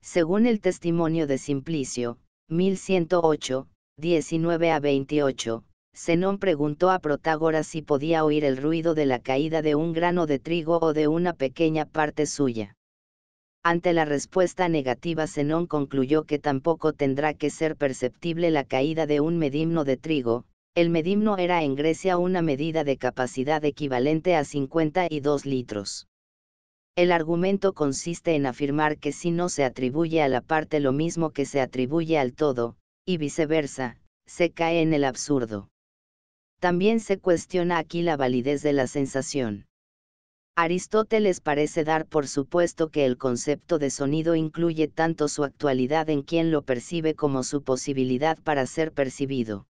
Según el testimonio de Simplicio, 1108, 19 a 28, Zenón preguntó a Protágoras si podía oír el ruido de la caída de un grano de trigo o de una pequeña parte suya. Ante la respuesta negativa Zenón concluyó que tampoco tendrá que ser perceptible la caída de un medimno de trigo, el medimno era en Grecia una medida de capacidad equivalente a 52 litros. El argumento consiste en afirmar que si no se atribuye a la parte lo mismo que se atribuye al todo, y viceversa, se cae en el absurdo. También se cuestiona aquí la validez de la sensación. Aristóteles parece dar por supuesto que el concepto de sonido incluye tanto su actualidad en quien lo percibe como su posibilidad para ser percibido.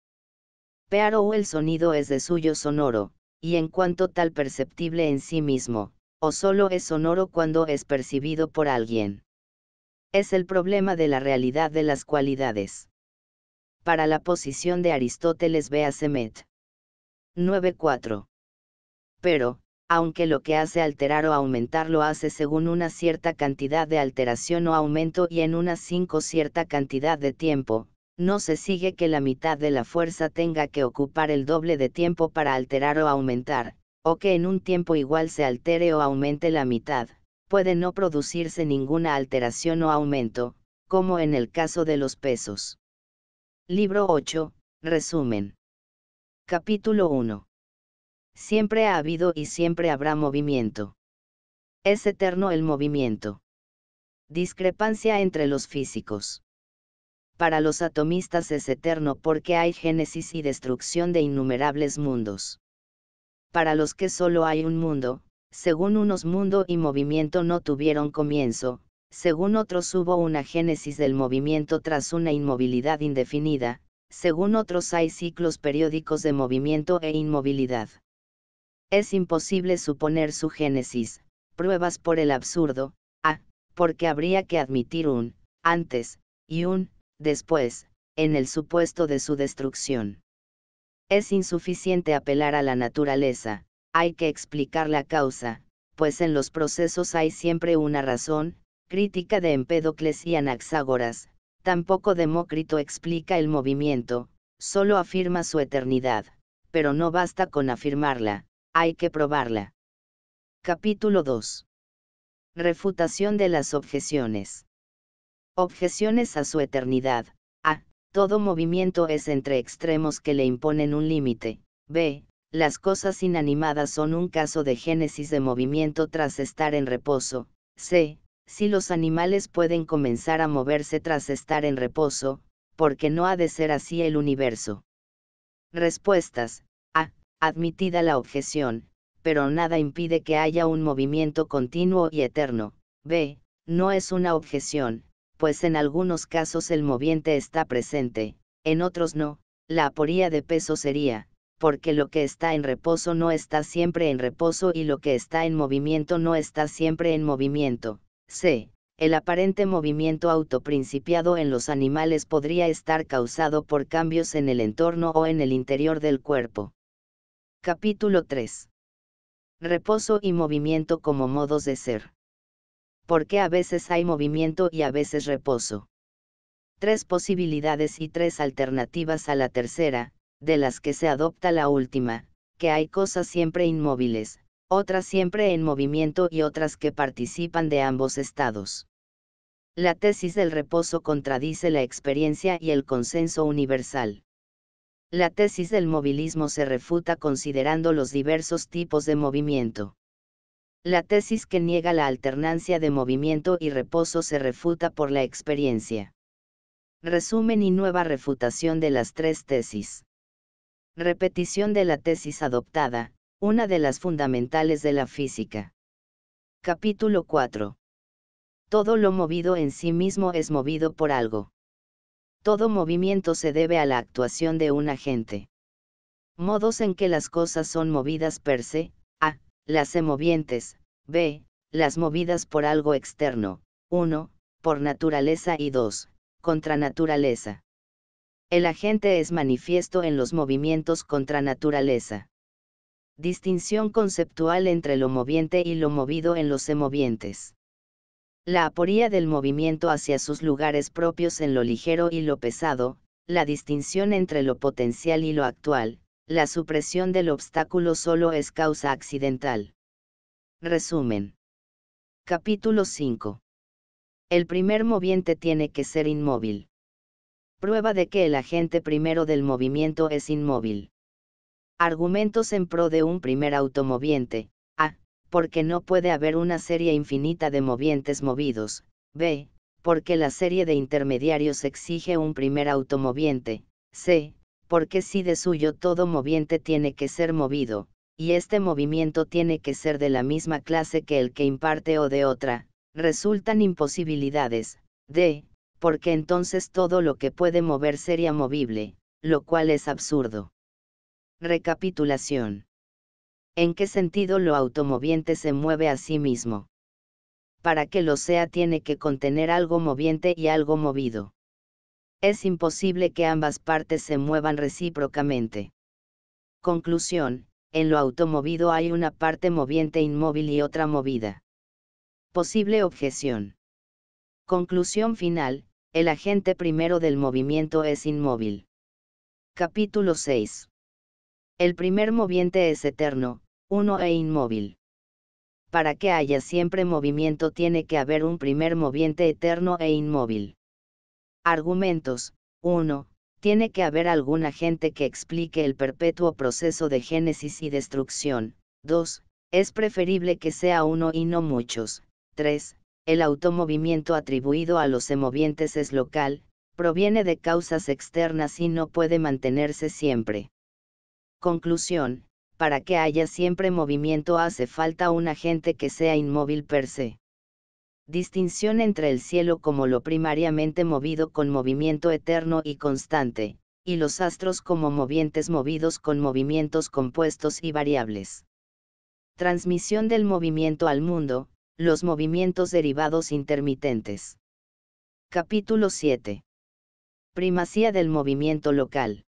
Pero el sonido es de suyo sonoro, y en cuanto tal perceptible en sí mismo, o solo es sonoro cuando es percibido por alguien. Es el problema de la realidad de las cualidades. Para la posición de Aristóteles vea Semet. 9.4. Pero, aunque lo que hace alterar o aumentar lo hace según una cierta cantidad de alteración o aumento y en una 5 cierta cantidad de tiempo, no se sigue que la mitad de la fuerza tenga que ocupar el doble de tiempo para alterar o aumentar, o que en un tiempo igual se altere o aumente la mitad, puede no producirse ninguna alteración o aumento, como en el caso de los pesos. Libro 8, resumen. Capítulo 1. Siempre ha habido y siempre habrá movimiento. Es eterno el movimiento. Discrepancia entre los físicos. Para los atomistas es eterno porque hay génesis y destrucción de innumerables mundos. Para los que solo hay un mundo, según unos mundo y movimiento no tuvieron comienzo, según otros hubo una génesis del movimiento tras una inmovilidad indefinida, según otros hay ciclos periódicos de movimiento e inmovilidad. Es imposible suponer su génesis, pruebas por el absurdo, a, ah, porque habría que admitir un, antes, y un, después, en el supuesto de su destrucción. Es insuficiente apelar a la naturaleza, hay que explicar la causa, pues en los procesos hay siempre una razón, crítica de Empédocles y Anaxágoras, Tampoco Demócrito explica el movimiento, solo afirma su eternidad, pero no basta con afirmarla, hay que probarla. Capítulo 2. Refutación de las objeciones. Objeciones a su eternidad. A. Todo movimiento es entre extremos que le imponen un límite. B. Las cosas inanimadas son un caso de génesis de movimiento tras estar en reposo. C. Si los animales pueden comenzar a moverse tras estar en reposo, porque no ha de ser así el universo. Respuestas. A. Admitida la objeción, pero nada impide que haya un movimiento continuo y eterno. B. No es una objeción, pues en algunos casos el moviente está presente, en otros no. La aporía de peso sería, porque lo que está en reposo no está siempre en reposo y lo que está en movimiento no está siempre en movimiento c. El aparente movimiento autoprincipiado en los animales podría estar causado por cambios en el entorno o en el interior del cuerpo. Capítulo 3. Reposo y movimiento como modos de ser. ¿Por qué a veces hay movimiento y a veces reposo? Tres posibilidades y tres alternativas a la tercera, de las que se adopta la última, que hay cosas siempre inmóviles, otras siempre en movimiento y otras que participan de ambos estados. La tesis del reposo contradice la experiencia y el consenso universal. La tesis del movilismo se refuta considerando los diversos tipos de movimiento. La tesis que niega la alternancia de movimiento y reposo se refuta por la experiencia. Resumen y nueva refutación de las tres tesis. Repetición de la tesis adoptada, una de las fundamentales de la física. Capítulo 4. Todo lo movido en sí mismo es movido por algo. Todo movimiento se debe a la actuación de un agente. Modos en que las cosas son movidas per se, a. Las semovientes, b. Las movidas por algo externo, 1. Por naturaleza y 2. Contra naturaleza. El agente es manifiesto en los movimientos contra naturaleza. Distinción conceptual entre lo moviente y lo movido en los emovientes. La aporía del movimiento hacia sus lugares propios en lo ligero y lo pesado, la distinción entre lo potencial y lo actual, la supresión del obstáculo solo es causa accidental. Resumen. Capítulo 5. El primer moviente tiene que ser inmóvil. Prueba de que el agente primero del movimiento es inmóvil argumentos en pro de un primer automoviente, a. porque no puede haber una serie infinita de movientes movidos, b. porque la serie de intermediarios exige un primer automoviente, c. porque si de suyo todo moviente tiene que ser movido, y este movimiento tiene que ser de la misma clase que el que imparte o de otra, resultan imposibilidades, d. porque entonces todo lo que puede mover sería movible, lo cual es absurdo. Recapitulación. ¿En qué sentido lo automoviente se mueve a sí mismo? Para que lo sea tiene que contener algo moviente y algo movido. Es imposible que ambas partes se muevan recíprocamente. Conclusión, en lo automovido hay una parte moviente inmóvil y otra movida. Posible objeción. Conclusión final, el agente primero del movimiento es inmóvil. Capítulo 6. El primer moviente es eterno, uno e inmóvil. Para que haya siempre movimiento tiene que haber un primer moviente eterno e inmóvil. Argumentos. 1. Tiene que haber algún agente que explique el perpetuo proceso de génesis y destrucción. 2. Es preferible que sea uno y no muchos. 3. El automovimiento atribuido a los emovientes es local, proviene de causas externas y no puede mantenerse siempre. Conclusión, para que haya siempre movimiento hace falta un agente que sea inmóvil per se. Distinción entre el cielo como lo primariamente movido con movimiento eterno y constante, y los astros como movientes movidos con movimientos compuestos y variables. Transmisión del movimiento al mundo, los movimientos derivados intermitentes. Capítulo 7. Primacía del movimiento local.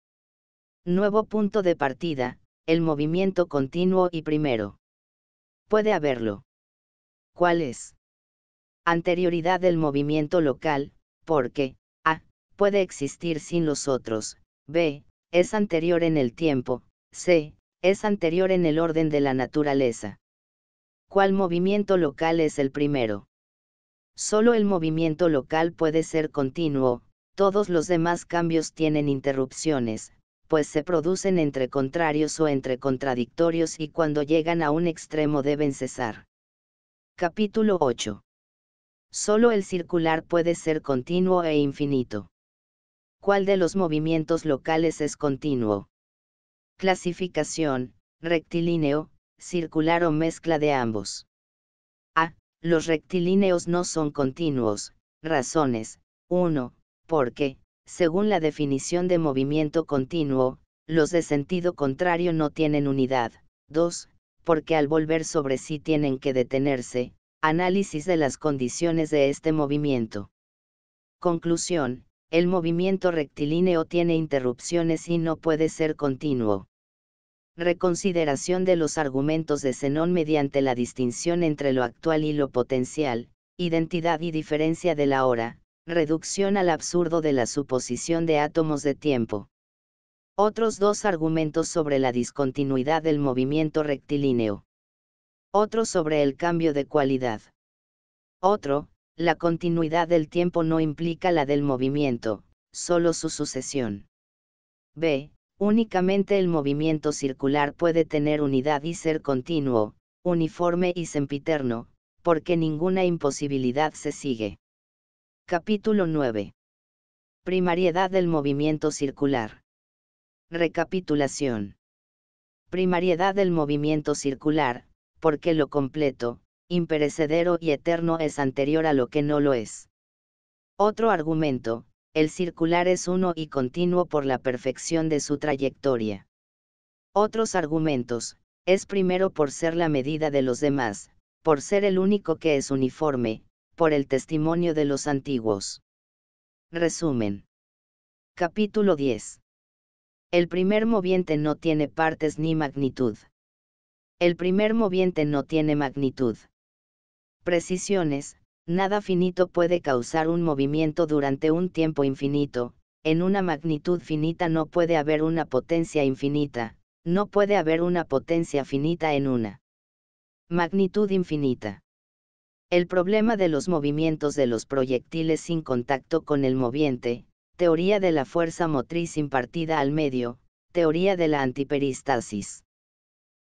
Nuevo punto de partida, el movimiento continuo y primero. Puede haberlo. ¿Cuál es? Anterioridad del movimiento local, porque, a. puede existir sin los otros, b. es anterior en el tiempo, c. es anterior en el orden de la naturaleza. ¿Cuál movimiento local es el primero? Solo el movimiento local puede ser continuo, todos los demás cambios tienen interrupciones, pues se producen entre contrarios o entre contradictorios y cuando llegan a un extremo deben cesar. Capítulo 8. Solo el circular puede ser continuo e infinito. ¿Cuál de los movimientos locales es continuo? Clasificación, rectilíneo, circular o mezcla de ambos. A. Los rectilíneos no son continuos. Razones. 1. Porque, según la definición de movimiento continuo, los de sentido contrario no tienen unidad. 2. Porque al volver sobre sí tienen que detenerse. Análisis de las condiciones de este movimiento. Conclusión. El movimiento rectilíneo tiene interrupciones y no puede ser continuo. Reconsideración de los argumentos de Zenón mediante la distinción entre lo actual y lo potencial, identidad y diferencia de la hora, reducción al absurdo de la suposición de átomos de tiempo. Otros dos argumentos sobre la discontinuidad del movimiento rectilíneo. Otro sobre el cambio de cualidad. Otro, la continuidad del tiempo no implica la del movimiento, solo su sucesión. B. Únicamente el movimiento circular puede tener unidad y ser continuo, uniforme y sempiterno, porque ninguna imposibilidad se sigue. Capítulo 9. Primariedad del movimiento circular. Recapitulación. Primariedad del movimiento circular, porque lo completo, imperecedero y eterno es anterior a lo que no lo es. Otro argumento, el circular es uno y continuo por la perfección de su trayectoria. Otros argumentos, es primero por ser la medida de los demás, por ser el único que es uniforme, por el testimonio de los antiguos. Resumen. Capítulo 10. El primer moviente no tiene partes ni magnitud. El primer moviente no tiene magnitud. Precisiones, nada finito puede causar un movimiento durante un tiempo infinito, en una magnitud finita no puede haber una potencia infinita, no puede haber una potencia finita en una magnitud infinita. El problema de los movimientos de los proyectiles sin contacto con el moviente, teoría de la fuerza motriz impartida al medio, teoría de la antiperistasis.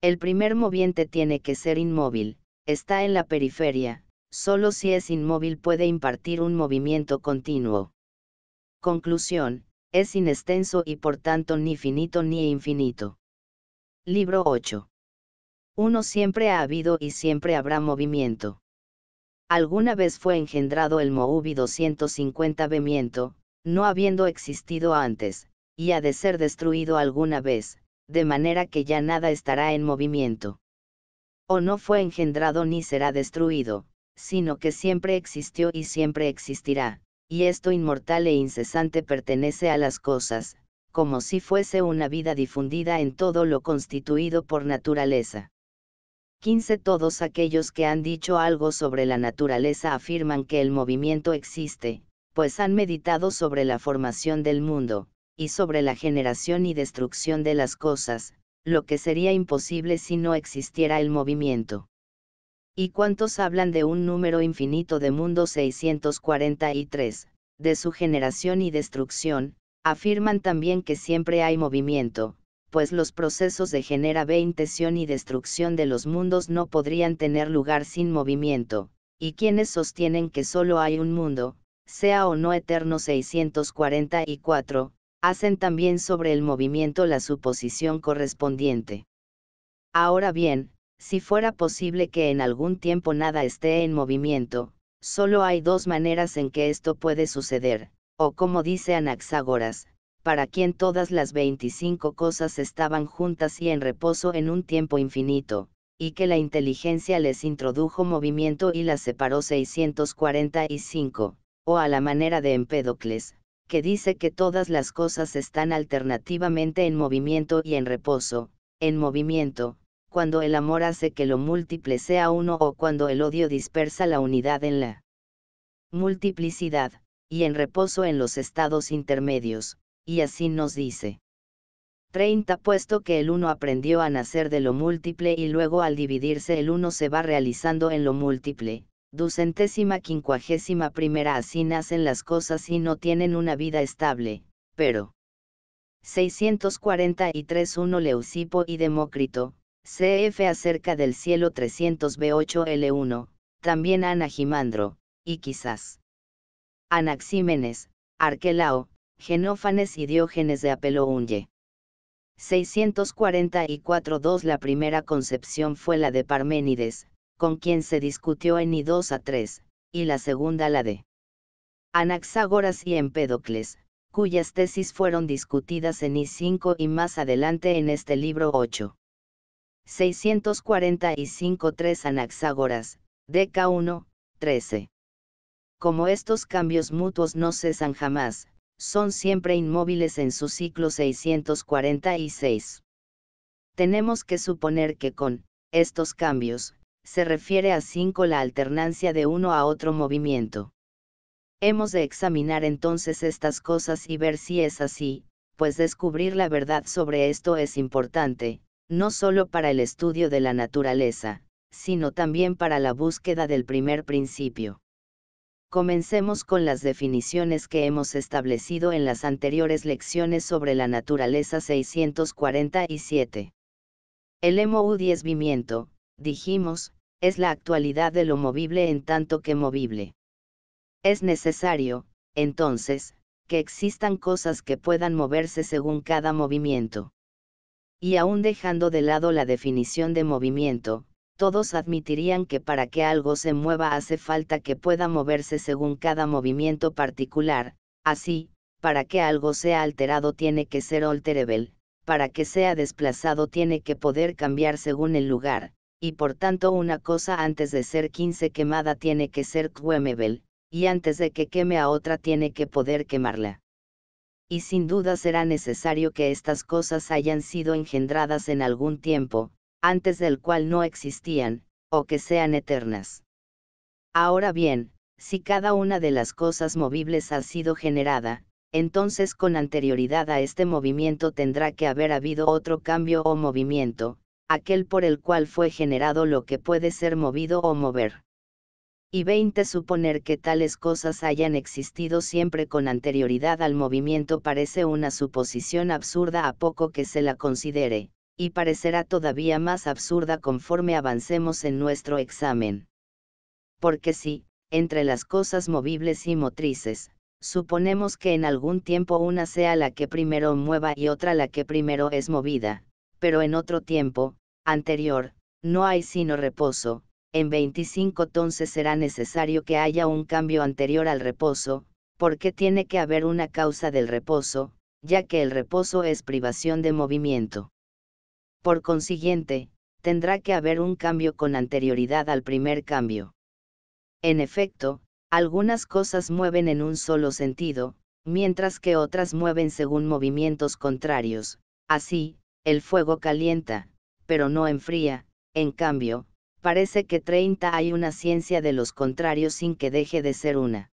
El primer moviente tiene que ser inmóvil, está en la periferia, solo si es inmóvil puede impartir un movimiento continuo. Conclusión, es inextenso y por tanto ni finito ni infinito. Libro 8. Uno siempre ha habido y siempre habrá movimiento alguna vez fue engendrado el Mohubi 250 Bemiento, no habiendo existido antes, y ha de ser destruido alguna vez, de manera que ya nada estará en movimiento. O no fue engendrado ni será destruido, sino que siempre existió y siempre existirá, y esto inmortal e incesante pertenece a las cosas, como si fuese una vida difundida en todo lo constituido por naturaleza. 15 Todos aquellos que han dicho algo sobre la naturaleza afirman que el movimiento existe, pues han meditado sobre la formación del mundo, y sobre la generación y destrucción de las cosas, lo que sería imposible si no existiera el movimiento. ¿Y cuántos hablan de un número infinito de mundos 643, de su generación y destrucción, afirman también que siempre hay movimiento, pues los procesos de genera veintesión y destrucción de los mundos no podrían tener lugar sin movimiento, y quienes sostienen que solo hay un mundo, sea o no eterno 644, hacen también sobre el movimiento la suposición correspondiente. Ahora bien, si fuera posible que en algún tiempo nada esté en movimiento, solo hay dos maneras en que esto puede suceder, o como dice Anaxágoras, para quien todas las 25 cosas estaban juntas y en reposo en un tiempo infinito, y que la inteligencia les introdujo movimiento y las separó 645, o a la manera de Empédocles, que dice que todas las cosas están alternativamente en movimiento y en reposo, en movimiento, cuando el amor hace que lo múltiple sea uno o cuando el odio dispersa la unidad en la multiplicidad, y en reposo en los estados intermedios, y así nos dice. 30 Puesto que el uno aprendió a nacer de lo múltiple y luego al dividirse el uno se va realizando en lo múltiple, ducentésima quincuagésima primera así nacen las cosas y no tienen una vida estable, pero 643 1 Leucipo y Demócrito, CF acerca del cielo 300 B8 L1, también Anaximandro y quizás Anaxímenes, Arquelao, Genófanes y Diógenes de Apelounge. 644-2 La primera concepción fue la de Parménides, con quien se discutió en I2 a 3, y la segunda la de Anaxágoras y Empédocles, cuyas tesis fueron discutidas en I5 y más adelante en este libro 8. 645-3 Anaxágoras, DK1, 13. Como estos cambios mutuos no cesan jamás, son siempre inmóviles en su ciclo 646. Tenemos que suponer que con estos cambios, se refiere a 5 la alternancia de uno a otro movimiento. Hemos de examinar entonces estas cosas y ver si es así, pues descubrir la verdad sobre esto es importante, no solo para el estudio de la naturaleza, sino también para la búsqueda del primer principio. Comencemos con las definiciones que hemos establecido en las anteriores lecciones sobre la naturaleza 647. El MU10 vimiento, dijimos, es la actualidad de lo movible en tanto que movible. Es necesario, entonces, que existan cosas que puedan moverse según cada movimiento. Y aún dejando de lado la definición de movimiento, todos admitirían que para que algo se mueva hace falta que pueda moverse según cada movimiento particular, así, para que algo sea alterado tiene que ser alterable, para que sea desplazado tiene que poder cambiar según el lugar, y por tanto una cosa antes de ser quince quemada tiene que ser quemable, y antes de que queme a otra tiene que poder quemarla. Y sin duda será necesario que estas cosas hayan sido engendradas en algún tiempo, antes del cual no existían, o que sean eternas. Ahora bien, si cada una de las cosas movibles ha sido generada, entonces con anterioridad a este movimiento tendrá que haber habido otro cambio o movimiento, aquel por el cual fue generado lo que puede ser movido o mover. Y 20. Suponer que tales cosas hayan existido siempre con anterioridad al movimiento parece una suposición absurda a poco que se la considere, y parecerá todavía más absurda conforme avancemos en nuestro examen. Porque si, entre las cosas movibles y motrices, suponemos que en algún tiempo una sea la que primero mueva y otra la que primero es movida, pero en otro tiempo, anterior, no hay sino reposo, en 25 entonces será necesario que haya un cambio anterior al reposo, porque tiene que haber una causa del reposo, ya que el reposo es privación de movimiento. Por consiguiente, tendrá que haber un cambio con anterioridad al primer cambio. En efecto, algunas cosas mueven en un solo sentido, mientras que otras mueven según movimientos contrarios. Así, el fuego calienta, pero no enfría, en cambio, parece que 30 hay una ciencia de los contrarios sin que deje de ser una.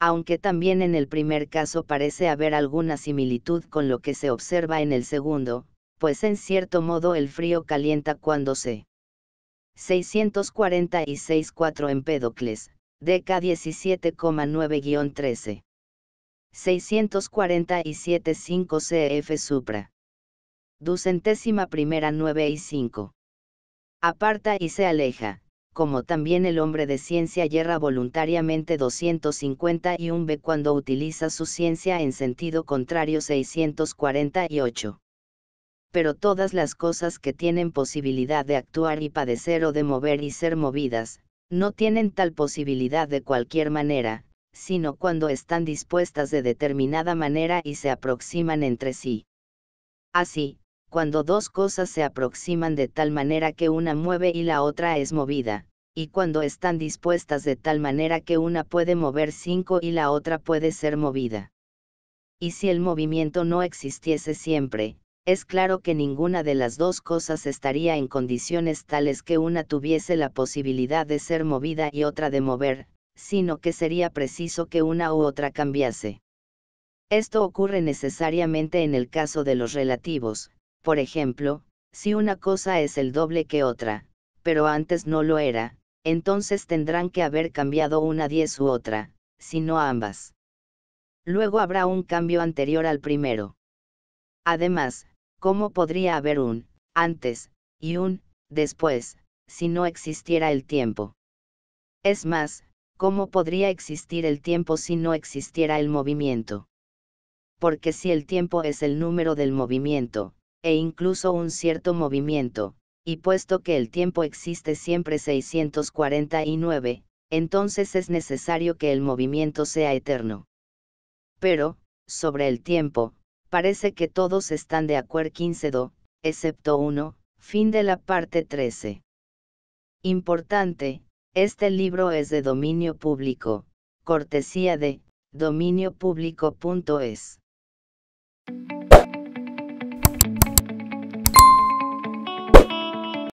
Aunque también en el primer caso parece haber alguna similitud con lo que se observa en el segundo, pues en cierto modo el frío calienta cuando se. 646-4 Empédocles, dk 17,9-13. 647-5 CF Supra. Ducentésima primera 9 y 5. Aparta y se aleja, como también el hombre de ciencia yerra voluntariamente 251 B cuando utiliza su ciencia en sentido contrario 648 pero todas las cosas que tienen posibilidad de actuar y padecer o de mover y ser movidas, no tienen tal posibilidad de cualquier manera, sino cuando están dispuestas de determinada manera y se aproximan entre sí. Así, cuando dos cosas se aproximan de tal manera que una mueve y la otra es movida, y cuando están dispuestas de tal manera que una puede mover cinco y la otra puede ser movida. Y si el movimiento no existiese siempre, es claro que ninguna de las dos cosas estaría en condiciones tales que una tuviese la posibilidad de ser movida y otra de mover, sino que sería preciso que una u otra cambiase. Esto ocurre necesariamente en el caso de los relativos, por ejemplo, si una cosa es el doble que otra, pero antes no lo era, entonces tendrán que haber cambiado una diez u otra, si no ambas. Luego habrá un cambio anterior al primero. Además, ¿Cómo podría haber un antes y un después si no existiera el tiempo? Es más, ¿cómo podría existir el tiempo si no existiera el movimiento? Porque si el tiempo es el número del movimiento, e incluso un cierto movimiento, y puesto que el tiempo existe siempre 649, entonces es necesario que el movimiento sea eterno. Pero, sobre el tiempo, Parece que todos están de acuerdo 15 do, excepto uno, fin de la parte 13. Importante, este libro es de dominio público, cortesía de dominiopublico.es.